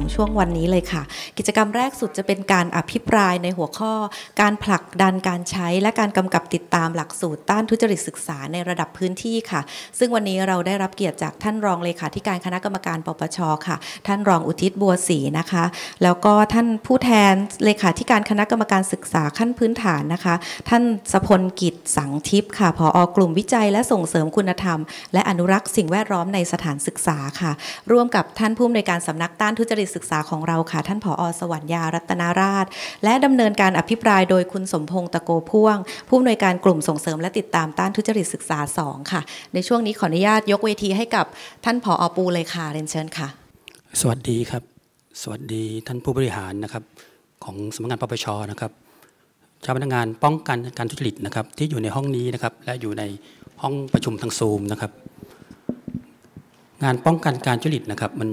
2ช่วงวันนี้เลยค่ะ กิจกรรมแรกสุดจะเป็นการอภิปรายในหัวข้อ การผลักดันการใช้และการกำกับติดตามหลักสูตรต้านทุจริตศึกษาในระดับพื้นที่ค่ะ ซึ่งวันนี้เราได้รับเกียรติจากท่านรองเลขาธิการคณะกรรมการปปชค่ะ ท่านรองอุทิศบัวศรีนะคะ แล้วก็ท่านผู้แทนเลขาธิการคณะกรรมการศึกษาขั้นพื้นฐานนะคะ ท่านสพลกิจสังทิพย์ค่ะผออกลุ่มวิจัย และส่งเสริมคุณธรรม และอนุรักษ์สิ่งแวดล้อมในสถานศึกษาค่ะ ร่วมกับท่านผู้อำนวยการสำนักต้านทุจริตริตศึกษาของเราค่ะท่านผออสวรรยารัตนาราช และดำเนินการอภิปรายโดยคุณสมพงษ์ตะโกพ่วง ผู้อำนวยการกลุ่มส่งเสริมและติดตามต้านทุจริตศึกษา2ค่ะ ในช่วงนี้ขออนุญาตยกเวที ให้กับท่านผออปูเลยค่ะเรียนเชิญค่ะสวัสดีครับ สวัสดีท่านผู้บริหารนะครับ ของสำนักงานปปชนะครับเจ้าพนักงานป้องกันการทุจริตนะครับที่อยู่ในห้องนี้นะครับและอยู่ในห้องประชุมทางซูมนะครับ งานป้องกันการทุจริตนะครับมัน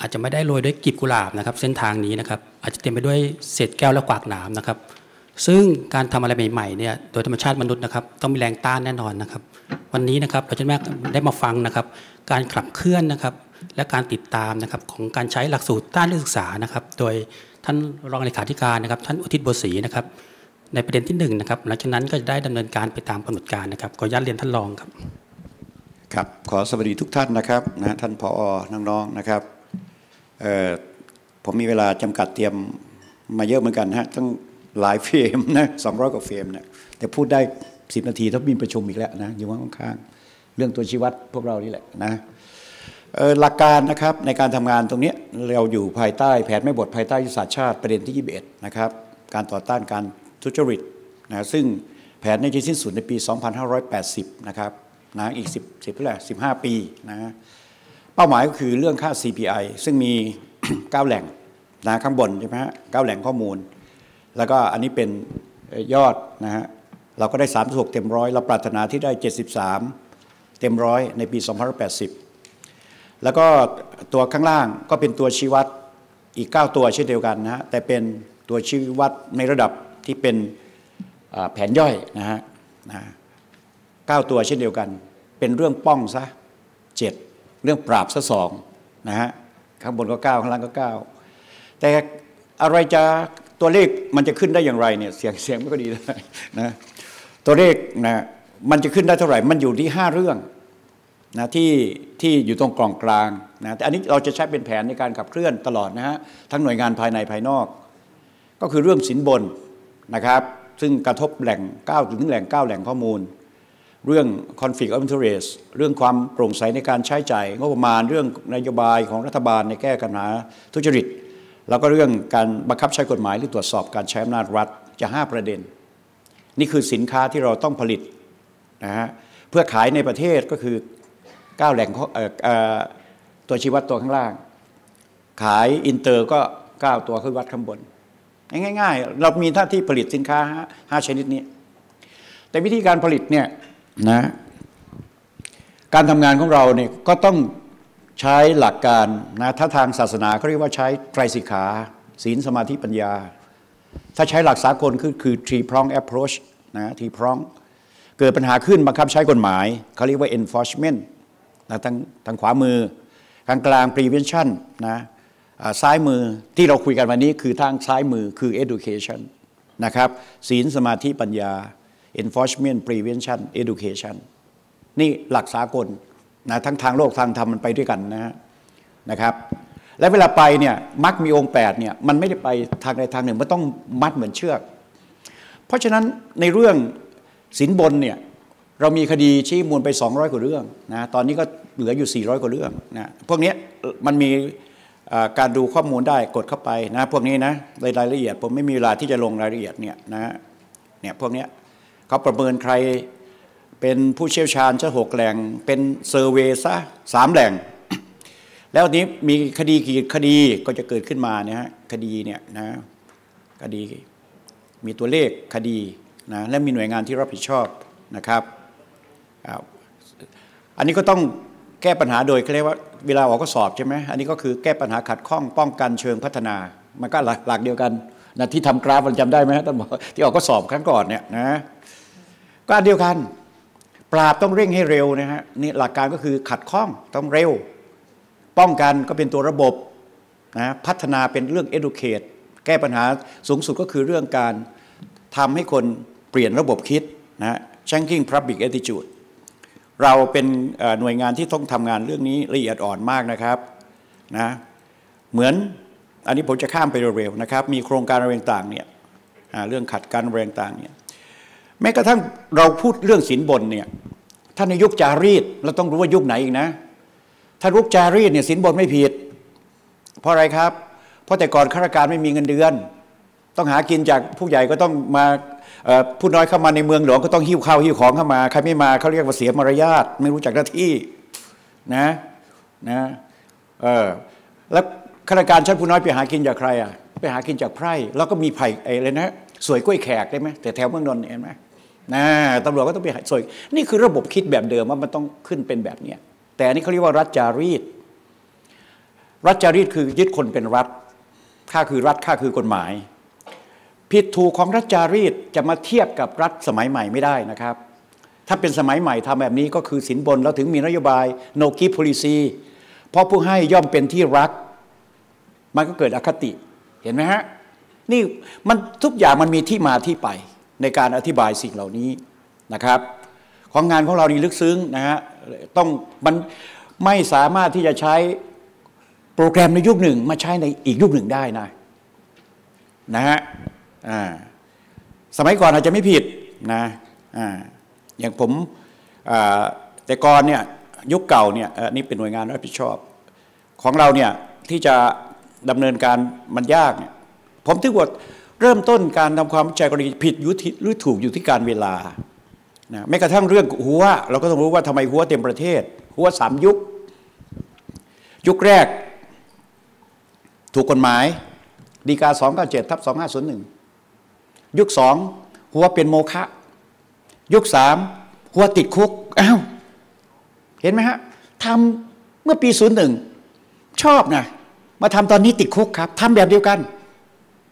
อาจจะไม่ได้โรยด้วยกลีบกุหลาบนะครับเส้นทางนี้นะครับ อาจจะเต็มไปด้วยเศษแก้วและกวากหนามนะครับ ซึ่งการทำอะไรใหม่ๆเนี่ยโดยธรรมชาติมนุษย์นะครับต้องมีแรงต้านแน่นอนนะครับ วันนี้นะครับเราจะได้มาฟังนะครับ การขับเคลื่อนนะครับ และการติดตามนะครับ ของการใช้หลักสูตรต้านศึกษานะครับ โดยท่านรองเลขาธิการนะครับ ท่านอุทิศบตรศรีนะครับ ในประเด็นที่1นะครับหลังจากนั้นก็จะได้ดำเนินการไปตามกำหนดการนะครับขออนุญาตเรียนท่านรองครับครับ ขอสวัสดีทุกท่านนะครับนะท่านผอน้องๆนะครับผมมีเวลาจำกัดเตรียมมาเยอะเหมือนกันฮะทั้งหลายเฟรมนะสองร้อยกว่าเฟรมเนี่ยแต่พูดได้สิบนาทีถ้ามีประชุมอีกแล้วนะอยู่ข้างๆเรื่องตัวชีวัตพวกเรานี่แหละนะหลักการนะครับในการทำงานตรงนี้เราอยู่ภายใต้ แผนไม่บทภายใต้ยุทธศาสตร์ชาติประเด็นที่ 21 นะครับ การต่อต้านการทุจริตนะซึ่งแผนนี้จะสิ้นสุดในปี 2580 นะครับนะอีก 10 10เท่าไหร่15 ปีนะเป้าหมายก็คือเรื่องค่า CPI ซึ่งมี 9 แหล่งนะข้างบนใช่ไหมฮะเก้าแหล่งข้อมูล แล้วก็อันนี้เป็นยอดนะฮะเราก็ได้36เต็มร้อยเราปรารถนาที่ได้73เต็มร้อยในปี2080 แล้วก็ตัวข้างล่างก็เป็นตัวชี้วัดอีก 9 ตัวเช่นเดียวกันนะฮะแต่เป็นตัวชี้วัดในระดับที่เป็นแผนย่อยนะฮะเก้าตัวเช่นเดียวกัน เป็นเรื่องป้อง ซะเจ็ดเรื่องปราบซะสองนะฮะข้างบนก็เก้าข้างล่างก็เก้าแต่อะไรจะตัวเลขมันจะขึ้นได้อย่างไรเนี่ยเสียงเสียงไม่ก็ดีเลยนะตัวเลขนะมันจะขึ้นได้เท่าไหร่มันอยู่ที่ 5 เรื่องนะที่ที่อยู่ตรงกล่องกลางนะแต่อันนี้เราจะใช้เป็นแผนในการขับเคลื่อนตลอดนะฮะทั้งหน่วยงานภายในภายนอก ก็คือเรื่องสินบนนะครับซึ่งกระทบแหล่ง 9 ถึงแหล่ง 9 แหล่งข้อมูลเรื่อง conflict of interest เรื่องความโปร่งใสในการใช้จ่ายงบประมาณเรื่องนโยบายของรัฐบาลในแก้ปัญหาทุจริต แล้วก็เรื่องการบังคับใช้กฎหมายหรือตรวจสอบการใช้อำนาจรัฐจะ 5 ประเด็น นี่คือสินค้าที่เราต้องผลิตนะฮะเพื่อขายในประเทศก็คือ 9 แหล่งตัวชี้วัดตัวข้างล่าง ขายอินเตอร์ก็9 ตัวขึ้นวัดข้างบน ง่าย ๆ เรามีท่าที่ผลิตสินค้า 5 ชนิดนี้ แต่วิธีการผลิตเนี่ยนะการทำงานของเราเนี่ยก็ต้องใช้หลักการนะถ้าทางศาสนาเขาเรียกว่าใช้ไตรสิกขา ศีลสมาธิปัญญา ถ้าใช้หลักสากลคือคือ three prong approach นะทีพร้องเกิดปัญหาขึ้นบังคับใช้กฎหมายเขาเรียกว่า enforcement นะทางทางขวามือทางกลาง prevention นะซ้ายมือที่เราคุยกันวันนี้คือทางซ้ายมือคือ education นะครับศีลสมาธิปัญญา enforcement prevention education นี่หลักสากลนะทั้งทางโลกทางธรรมมันไปด้วยกันนะนะครับ และเวลาไปเนี่ยมักมีองค์8เนี่ยมันไม่ได้ไปทางใดทางหนึ่ง มันต้องมัดเหมือนเชือก เพราะฉะนั้นในเรื่องสินบนเนี่ย เรามีคดีชี้มูลไป 200 กว่าเรื่องนะตอนนี้ก็เหลืออยู่ 400 กว่าเรื่องนะพวกนี้มันมีการดูข้อมูลได้กดเข้าไปนะ พวกนี้นะรายละเอียดผมไม่มีเวลาที่จะลงรายละเอียดเนี่ยนะเนี่ยพวกนี้เขาประเมินใครเป็นผู้เชี่ยวชาญ้ะหกแหล่ง เป็นเซอร์เวซะสามแหล่ง แล้วนี้มีคดีกี่คดีก็จะเกิดขึ้นมานะฮะคดีเนี่ยนะคดีมีตัวเลขคดีนะและมีหน่วยงานที่รับผิดชอบนะครับอันนี้ก็ต้องแก้ปัญหาโดยเรียกว่า เวลาออกก็สอบใช่ไหม อันนี้ก็คือแก้ปัญหาขัดข้อง ป้องกันเชิงพัฒนามันก็หลักเดียวกันนะที่ทำกราฟมันจำได้ไหมท่านบอกที่ออกก็สอบครั้งก่อนเนี่ยนะก็อันเดียวกัน ปราบต้องเร่งให้เร็วนะฮะนี่หลักการก็คือขัดข้องต้องเร็ว ป้องกันก็เป็นตัวระบบนะพัฒนาเป็นเรื่อง educate แก้ปัญหาสูงสุดก็คือเรื่องการทำให้คนเปลี่ยนระบบคิดนะ changing public attitude เราเป็นหน่วยงานที่ต้องทำงานเรื่องนี้ละเอียดอ่อนมากนะครับนะเหมือนอันนี้ผมจะข้ามไปเร็วๆนะครับ มีโครงการอะไรต่างเนี่ยเรื่องขัดการแรงต่างเนี่ยแม้กระทั่งเราพูดเรื่องสินบนเนี่ยท่านในยุคจารีตเราต้องรู้ว่ายุคไหนอีกนะ ถ้ารุกจารีตเนี่ยสินบนไม่ผิด เพราะอะไรครับเพราะแต่ก่อนข้าราชการไม่มีเงินเดือน ต้องหากินจากผู้ใหญ่ก็ต้องมาผู้น้อยเข้ามาในเมืองหลวงก็ต้องหิ้วข้าวหิ้วของเข้ามาใครไม่มาเขาเรียกว่าเสียมารยาทไม่รู้จักหน้าที่นะนะเออแล้วข้าราชการชั้นผู้น้อยไปหากินจากใครอ่ะ ไปหากินจากไพร่แล้วก็มีไผ่อเลยนะ สวยกล้วยแขกได้ไหมแต่แถวเมืองนนท์เห็นไหมนะตำรวจก็ต้องไปสวยนี่คือระบบคิดแบบเดิมว่ามันต้องขึ้นเป็นแบบเนี้ยแต่นี่เขาเรียกว่ารัฐจารีต รัฐจารีตคือยึดคนเป็นรัฐ ค่าคือรัฐค่าคือกฎหมายผิดถูกของรัฐจารีตจะมาเทียบกับรัฐสมัยใหม่ไม่ได้นะครับ ถ้าเป็นสมัยใหม่ทำแบบนี้ก็คือสินบนแล้วถึงมีนโยบาย no ก i v e policy เพราะผู้ให้ย่อมเป็นที่รัก มันก็เกิดอคติ เห็นไหมฮะ นี่มันทุกอย่างมันมีที่มาที่ไปในการอธิบายสิ่งเหล่านี้นะครับ ของงานของเรานี่ลึกซึ้งนะฮะต้องมันไม่สามารถที่จะใช้โปรแกรมในยุคหนึ่งมาใช้ในอีกยุคหนึ่งได้นะนะฮะสมัยก่อนอาจจะไม่ผิดนะออย่างผมแต่ก่อนเนี่ยยุคเก่าเนี่ยนี่เป็นหน่วยงานรับผิดชอบ ของเราเนี่ยที่จะดำเนินการมันยากเนี่ยผมถึงว่าเริ่มต้นการทำความเข้าใจกรณีผิดยุทธหรือถูกอยู่ที่การเวลา นะ แม้กระทั่งเรื่องหัว เราก็ต้องรู้ว่าทำไมหัวเต็มประเทศ หัวสามยุค ยุคแรกถูกกฎหมาย ดีกา297ทับ2501 ยุคสองหัวเป็นโมฆะยุคสามหัวติดคุกอ้าวเห็นไหมฮะทำเมื่อปี 01 ชอบนะ มาทำตอนนี้ติดคุกครับทำแบบเดียวกัน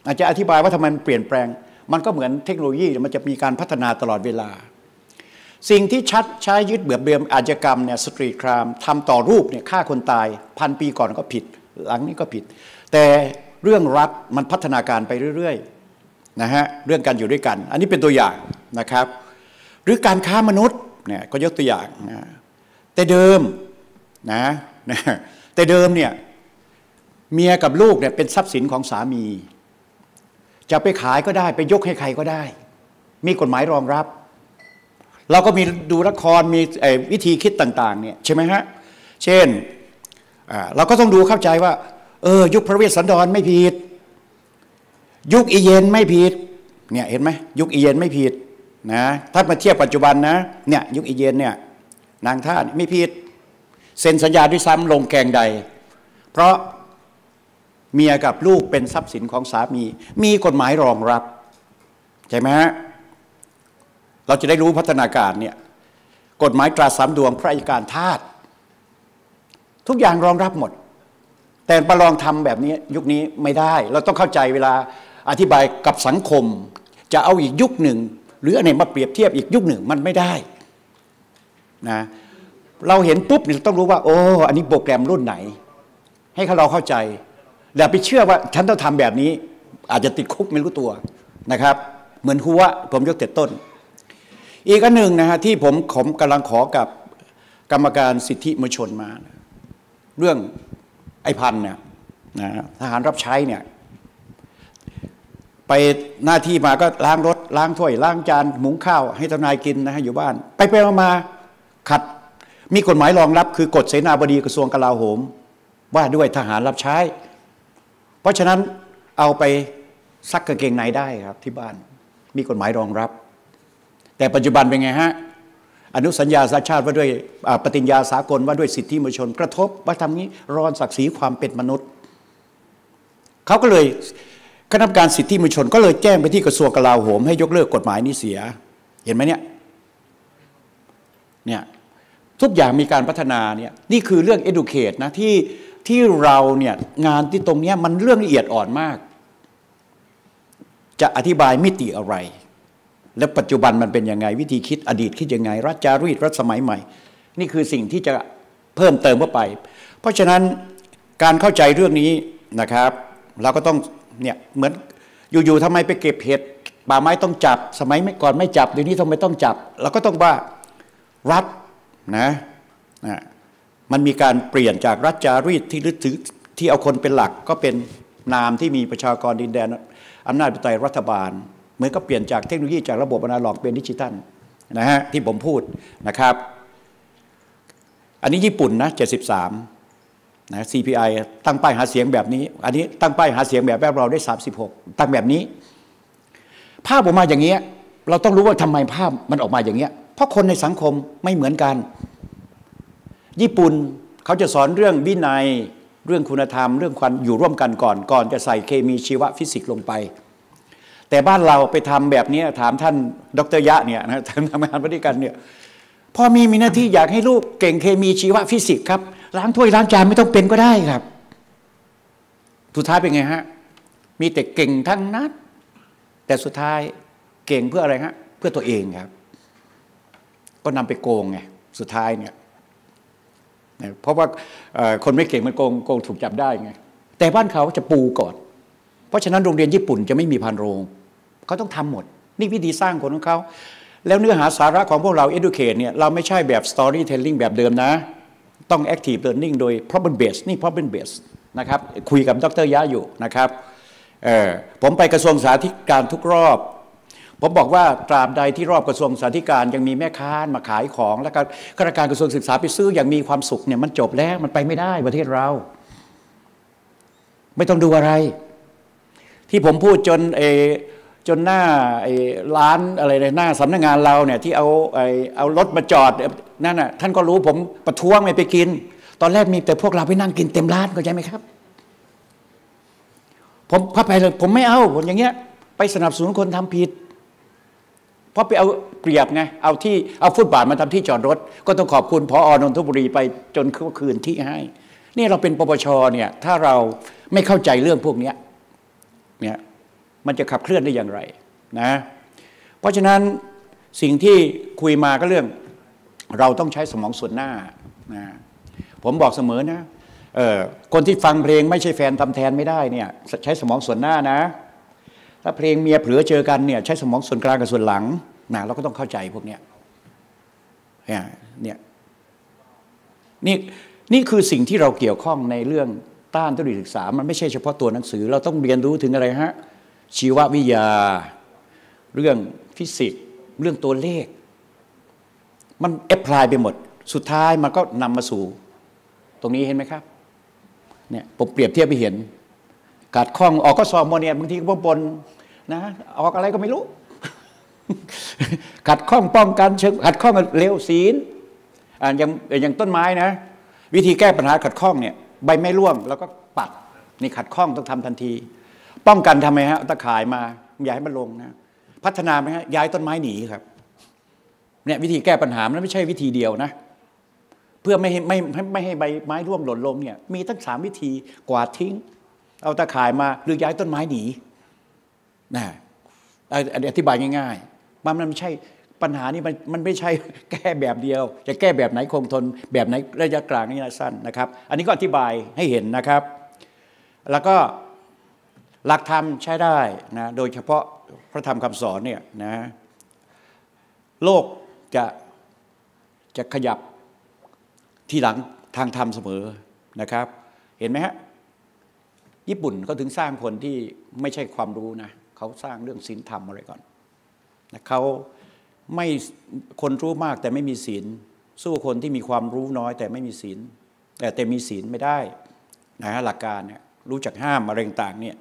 อาจจะอธิบายว่าทำไมมันเปลี่ยนแปลง มันก็เหมือนเทคโนโลยีมันจะมีการพัฒนาตลอดเวลา สิ่งที่ชัดใช้ยึดเบือบเบือมอาชญากรรมเนี่ยสตรีครามทำต่อรูปเนี่ยฆ่าคนตายพันปีก่อนก็ผิด หลังนี้ก็ผิด แต่เรื่องรัฐมันพัฒนาการไปเรื่อยๆนะฮะเรื่องการอยู่ด้วยกัน อันนี้เป็นตัวอย่างนะครับ หรือการค้ามนุษย์เนี่ยก็ยกตัวอย่างนะแต่เดิมนะแต่เดิมเนี่ยเมียกับลูกเนี่ยเป็นทรัพย์สินของสามีจะไปขายก็ได้ไปยกให้ใครก็ได้ มีกฎหมายรองรับ เราก็มีดูละครมีวิธีคิดต่างๆ เนี่ยใช่ไหมฮะ เช่นเราก็ต้องดูเข้าใจว่าเออยุคพระเวสสันดรไม่ผิด ยุคอีเยนไม่ผิดเนี่ยเห็นไหมยุคอีเยนไม่ผิดนะถ้ามาเทียบปัจจุบันนะ เนี่ย ยุคอีเยนเนี่ย นางท่านไม่ผิดเซ็นสัญญาด้วยซ้ำลงแกงใด เพราะเมียกับลูกเป็นทรัพย์สินของสามี มีกฎหมายรองรับ ใช่ไหมเราจะได้รู้พัฒนาการเนี่ยกฎหมายตราสามดวงพระอัยการทาุทุกอย่างรองรับหมด แต่ประลองทำแบบนี้ยุคนี้ไม่ได้ เราต้องเข้าใจเวลาอธิบายกับสังคม จะเอาอีกยุคหนึ่ง หรืออะไรมาเปรียบเทียบอีกยุคหนึ่งมันไม่ได้นะเราเห็นปุ๊บเนี่ยต้องรู้ว่า โอ้อันนี้โปรแกรมรุ่นไหน ให้เราเข้าใจอย่าไปเชื่อว่าฉันต้องทำแบบนี้อาจจะติดคุกไม่รู้ตัวนะครับ เหมือนหัวผมยกเต่ต้น อีกอันหนึ่งนะฮะที่ผมผมกำลังขอกับกรรมการสิทธิมชนมา เรื่องไอพันเนี่ยนะทหารรับใช้เนี่ยไปหน้าที่มาก็ล้างรถล้างถ้วย ล้างจานหุงข้าว ให้ทนายกินนะฮะอยู่บ้าน ไปไปมาขัดมีกฎหมายรองรับ คือกฎเสนาบดีกระทรวงกลาโหม ว่าด้วยทหารรับใช้เพราะฉะนั้นเอาไปซักกางเกงในได้ครับ ที่บ้านมีกฎหมายรองรับ แต่ปัจจุบันเป็นไงฮะอนุสัญญาสาชาติว่าด้วย ปฏิญญาสากลว่าด้วยสิทธิมนุษยชน กระทบ ว่าทำนี้รอนศักดิ์ศรีความเป็นมนุษย์ เขาก็เลยคณะกรรมการสิทธิมนุษยชน ก็เลยแจ้งไปที่กระทรวงกลาโหมให้ยกเลิกกฎหมายนี้เสีย เห็นไหมเนี่ยเนี่ยทุกอย่างมีการพัฒนาเนี่ยนี่คือเรื่อง educate นะที่ที่เราเนี่ยงานที่ตรงนี้มันเรื่องละเอียดอ่อนมาก จะอธิบายมิติอะไร และปัจจุบันมันเป็นยังไง วิธีคิดอดีตคิดยังไงรัชจารีตรัชสมัยใหม่ นี่คือสิ่งที่จะเพิ่มเติมเข้าไป เพราะฉะนั้นการเข้าใจเรื่องนี้นะครับเราก็ต้องเนี่ยเหมือนอยู่ๆทำไมไปเก็บเห็ดป่าไม้ต้องจับ สมัยก่อนไม่จับเดี๋ยวนี้ทำไมต้องจับเราก็ต้องว่ารัฐนะนะมันมีการเปลี่ยนจากรัฐจารีตที่ลึกถึงที่เอาคนเป็นหลักก็เป็นนามที่มีประชากรดินแดน อำนาจปไตยรัฐบาลเหมือนก็เปลี่ยนจากเทคโนโลยีจากระบบอนาล็อกเป็นดิจิทัลนะฮะที่ผมพูดนะครับ อันนี้ญี่ปุ่นนะ73นะ CPI ตั้งป้ายหาเสียงแบบนี้ อันนี้ตั้งป้ายหาเสียงแบบแบบเราได้ 36 ตั้งแบบนี้ ภาพออกมาอย่างเงี้ยเราต้องรู้ว่าทำไมภาพมันออกมาอย่างเงี้ยเพราะคนในสังคมไม่เหมือนกันญี่ปุ่นเขาจะสอนเรื่องวินัย เรื่องคุณธรรมเรื่องความอยู่ร่วมกันก่อนก่อนจะใส่เคมีชีวฟิสิกส์ลงไป แต่บ้านเราไปทำแบบนี้ถามท่านดรยะเนี่ยนะทำงานบริการเนี่ยพ่อมีมีหน้าที่อยากให้ลูกเก่งเคมีชีวฟิสิกส์ครับล้างถ้วยล้างจานไม่ต้องเป็นก็ได้ครับสุดท้ายเป็นไงฮะมีแต่เก่งทั้งนั้นแต่สุดท้ายเก่งเพื่ออะไรฮะเพื่อตัวเองครับก็นำไปโกงไงสุดท้ายเนี่ยเพราะว่าคนไม่เก่งมันโกงโกงถูกจับได้ไงแต่บ้านเขาจะปูก่อน เพราะฉะนั้นโรงเรียนญี่ปุ่นจะไม่มีพันโรง เขาต้องทำหมด นี่วิธีสร้างคนของเขา แล้วเนื้อหาสาระของพวกเรา educate เนี่ย เราไม่ใช่แบบ storytelling แบบเดิมนะ ต้อง active learning โดย problem based นี่ problem based นะครับ คุยกับดรยะอยู่นะครับ ผมไปกระทรวงสาธารณสุขทุกรอบผมบอกว่าตราบใดที่รอบกระทรวงสาธารณการยังมีแม่ค้ามาขายของ และข้าราชการกระทรวงศึกษาไปซื้ออย่างมีความสุขเนี่ยมันจบแล้วมันไปไม่ได้ประเทศเรา ไม่ต้องดูอะไร ที่ผมพูดจนเอจนหน้าไอ้ร้านอะไรในหน้าสำนักงงานเราเนี่ยที่เอาไอ้เอารถมาจอดนั่นน่ะท่านก็รู้ผมประท้วงไม่ไปกิน ตอนแรกมีแต่พวกเราไปนั่งกินเต็มร้านเข้าใจไหมครับผมเข้าไปเลยผมไม่เอาผมอย่างเงี้ยไปสนับสนุนคนทำผิดพราะไปเอาเปรียบไงเอาที่เอาฟุตบาทมาทำที่จอดรถ ก็ต้องขอบคุณพออนนทบุรีไปจนเขาคืนที่ให้นี่เราเป็นปปชเนี่ยถ้าเราไม่เข้าใจเรื่องพวกนี้เนี่ยมันจะขับเคลื่อนได้อย่างไรนะ เพราะฉะนั้นสิ่งที่คุยมาก็เรื่อง เราต้องใช้สมองส่วนหน้านะผมบอกเสมอนะออคนที่ฟังเพลงไม่ใช่แฟนทำแทนไม่ได้เนี่ย ใช้สมองส่วนหน้านะถ้าเพลงเมียเผือเจอกันเนี่ย ใช้สมองส่วนกลางกับส่วนหลังนะเราก็ต้องเข้าใจพวกเนี้ยเนี่ยเนี่ยนี่นี่คือสิ่งที่เราเกี่ยวข้องในเรื่องต้านตุลีศึกษา มันไม่ใช่เฉพาะตัวหนังสือเราต้องเรียนรู้ถึงอะไรฮะ ชีววิทยา เรื่องฟิสิกส์เรื่องตัวเลข มันแอพพลายไปหมด สุดท้ายมันก็นำมาสู่ ตรงนี้เห็นไหมครับเนี่ยผมเปรียบเทียบไปเห็นกัดข้องออกก็สอบโมเนียบางทีก็บนนะออกอะไรก็ไม่รู้ ขัดข้องป้องกันเชิงขัดข้องเร็วศีลอย่างอย่างต้นไม้นะ วิธีแก้ปัญหาขัดข้องเนี่ยใบไม่ร่วงแล้วก็ปัดนี่ขัดข้องต้องทำทันที ป้องกันทำไมฮะตะข่ายมาย้ายมันลงนะพัฒนาไหมฮะย้ายต้นไม้หนีครับเนี่ยวิธีแก้ปัญหามันไม่ใช่วิธีเดียวนะ เพื่อไม่ให้ไม่ไม่ให้ใบไม้ร่วงหล่นลงเนี่ยมีตั้งสามวิธีกวาดทิ้งเอาตะข่ายมา หรือย้ายต้นไม้หนีนะอธิบายง่ายๆมันไม่ใช่ปัญหานี้มันมันไม่ใช่แก้แบบเดียว จะแก้แบบไหนคงทนแบบไหนระยะกลางระยะสั้นนะครับ อันนี้ก็อธิบายให้เห็นนะครับ แล้วก็หลักธรรมใช้ได้นะโดยเฉพาะพระธรรมคำสอนเนี่ยนะโลกจะจะขยับที่หลังทางธรรมเสมอนะครับ เห็นไหมฮะญี่ปุ่นเขาถึงสร้างคนที่ไม่ใช่ความรู้นะเขาสร้างเรื่องศีลธรรมอะไรก่อนนะเขาไม่คนรู้มากแต่ไม่มีศีลสู้คนที่มีความรู้น้อย แต่ไม่มีศีลแต่แต่มีศีลไม่ได้นะหลักการเนี่ยรู้จักห้ามอะไรต่างเนี่ย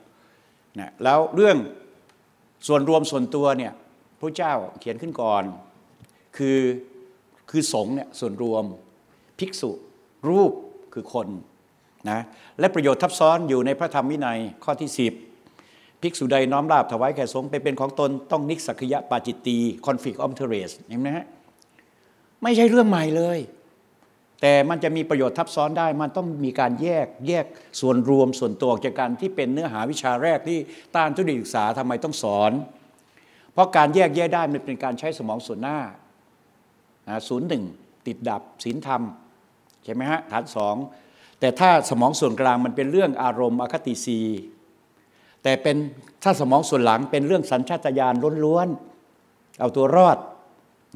นะแล้วเรื่องส่วนรวมส่วนตัวเนี่ยพระเจ้าเขียนขึ้นก่อน คือคือสงเนี่ยส่วนรวม ภิกษุ รูปคือคนนะและประโยชน์ทับซ้อนอยู่ในพระธรรมวินัยข้อที่ 10 ภิกษุใดน้อมลาบถวายแก่สงฆ์ไปเป็นของตน ต้องนิสักยะปาจิตตี คอนฟ lict มเทเรส เห็นไหมฮะไม่ใช่เรื่องใหม่เลย แต่มันจะมีประโยชน์ทับซ้อนได้มันต้องมีการแยกแยกส่วนรวมส่วนตัวจากการที่เป็นเนื้อหาวิชาแรกที่ต้านทุจิศึกษาทำไมต้องสอน เพราะการแยกแยะได้มันเป็นการใช้สมองส่วนหน้าศูนย์หนึ่งติดดับศีลธรรมใช่ไหมฮะฐานสองแต่ถ้าสมองส่วนกลางมันเป็นเรื่องอารมณ์อคติสีแต่เป็นถ้าสมองส่วนหลังเป็นเรื่องสัญชาตญาณล้วนเอาตัวรอด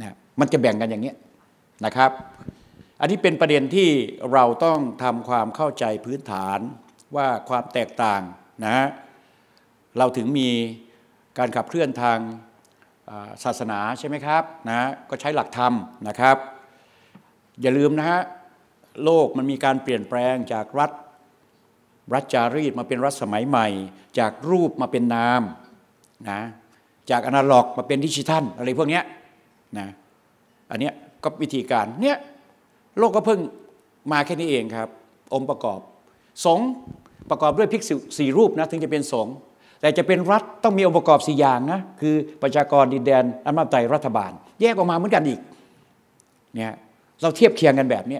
นะมันจะแบ่งกันอย่างนี้นะครับ อันนี้เป็นประเด็นที่เราต้องทำความเข้าใจพื้นฐานว่าความแตกต่าง นะเราถึงมีการขับเคลื่อนทางศาสนาใช่ไหมครับนะก็ใช้หลักธรรมนะครับ อย่าลืมนะฮะโลกมันมีการเปลี่ยนแปลงจากรัฐรัฐจารีตมาเป็นรัฐสมัยใหม่ จากรูปมาเป็นนามนะจากอนาล็อกมาเป็นดิจิทัลอะไรพวกนี้นะอันนี้ก็วิธีการเนี่ยโลกก็เพิ่งมาแค่นี้เองครับ องค์ประกอบ สงประกอบด้วยภิกษุสี่รูปนะถึงจะเป็นสงแต่จะเป็นรัฐต้องมีองค์ประกอบสี่อย่างนะคือประชากรดินแดนอำนาจใจรัฐบาล แยกออกมาเหมือนกันอีกเนี่ยเราเทียบเคียงกันแบบนี้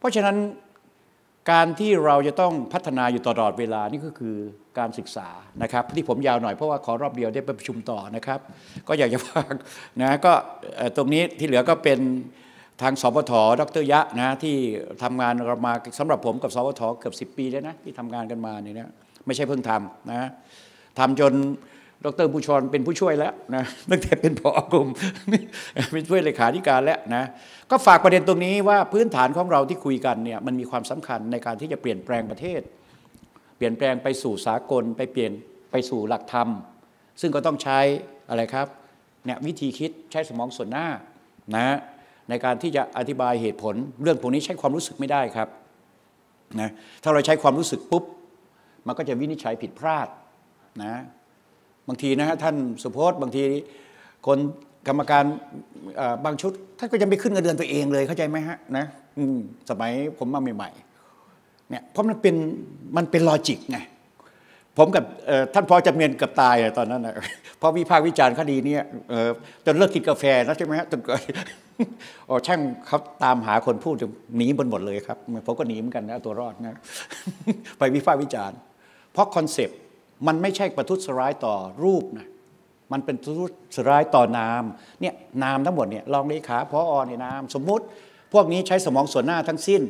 เพราะฉะนั้นการที่เราจะต้องพัฒนาอยู่ตลอดเวลานี่ก็คือการศึกษานะครับ ที่ผมยาวหน่อยเพราะว่าขอรอบเดียวได้ไปประชุมต่อนะครับ ก็อยากจะฝากนะก็ตรงนี้ที่เหลือก็เป็นทางสพทดร ยะนะ ที่ทำงานเรามาสำหรับผมกับสพทเกือบ10ปีแล้วนะที่ทำงานกันมาเนี่ยนะไม่ใช่เพิ่งทำนะทำจนดรบูชรเป็นผู้ช่วยแล้วนะตั้งแต่เป็นผอกลุ่มเป็นช่วยเลขาธิการแล้วนะก็ฝากประเด็นตรงนี้ว่าพื้นฐานของเราที่คุยกันเนี่ยมันมีความสำคัญในการที่จะเปลี่ยนแปลงประเทศ เปลี่ยนแปลงไปสู่สากล ไปเปลี่ยนไปสู่หลักธรรม ซึ่งก็ต้องใช้อะไรครับเนี่ยวิธีคิดใช้สมองส่วนหน้านะในการที่จะอธิบายเหตุผล เรื่องพวกนี้ใช้ความรู้สึกไม่ได้ครับนะถ้าเราใช้ความรู้สึกปุ๊บมันก็จะวินิจฉัยผิดพลาดนะบางทีนะฮะท่านสุพจน์บางทีคนกรรมการบางชุด ท่านก็จะไม่ขึ้นเงินเดือนตัวเองเลยเข้าใจไหมฮะนะสมัยผมมาใหม่ๆเนี่ยเพราะมันเป็น มันเป็นลอจิกไงผมกับท่านพอจำเมียนกับตายตอนนั้นนะพอวิพากษ์วิจารณ์คดีนี้จนเลิกกินกาแฟนะใช่ไหมฮะจนอ๋อช่างเขาตามหาคนพูดจะหนีบนหมดเลยครับผมก็หนีเหมือนกันนะตัวรอดนะ ไปวิพากษ์วิจารณ์ เพราะคอนเซปต์มันไม่ใช่ประทุษร้ายต่อรูปนะ มันเป็นประทุษร้ายต่อนามเนี่ยนามทั้งหมดเนี่ยรองเลขาพออในนามสมมุติพวกนี้ใช้สมองส่วนหน้าทั้งสิ้น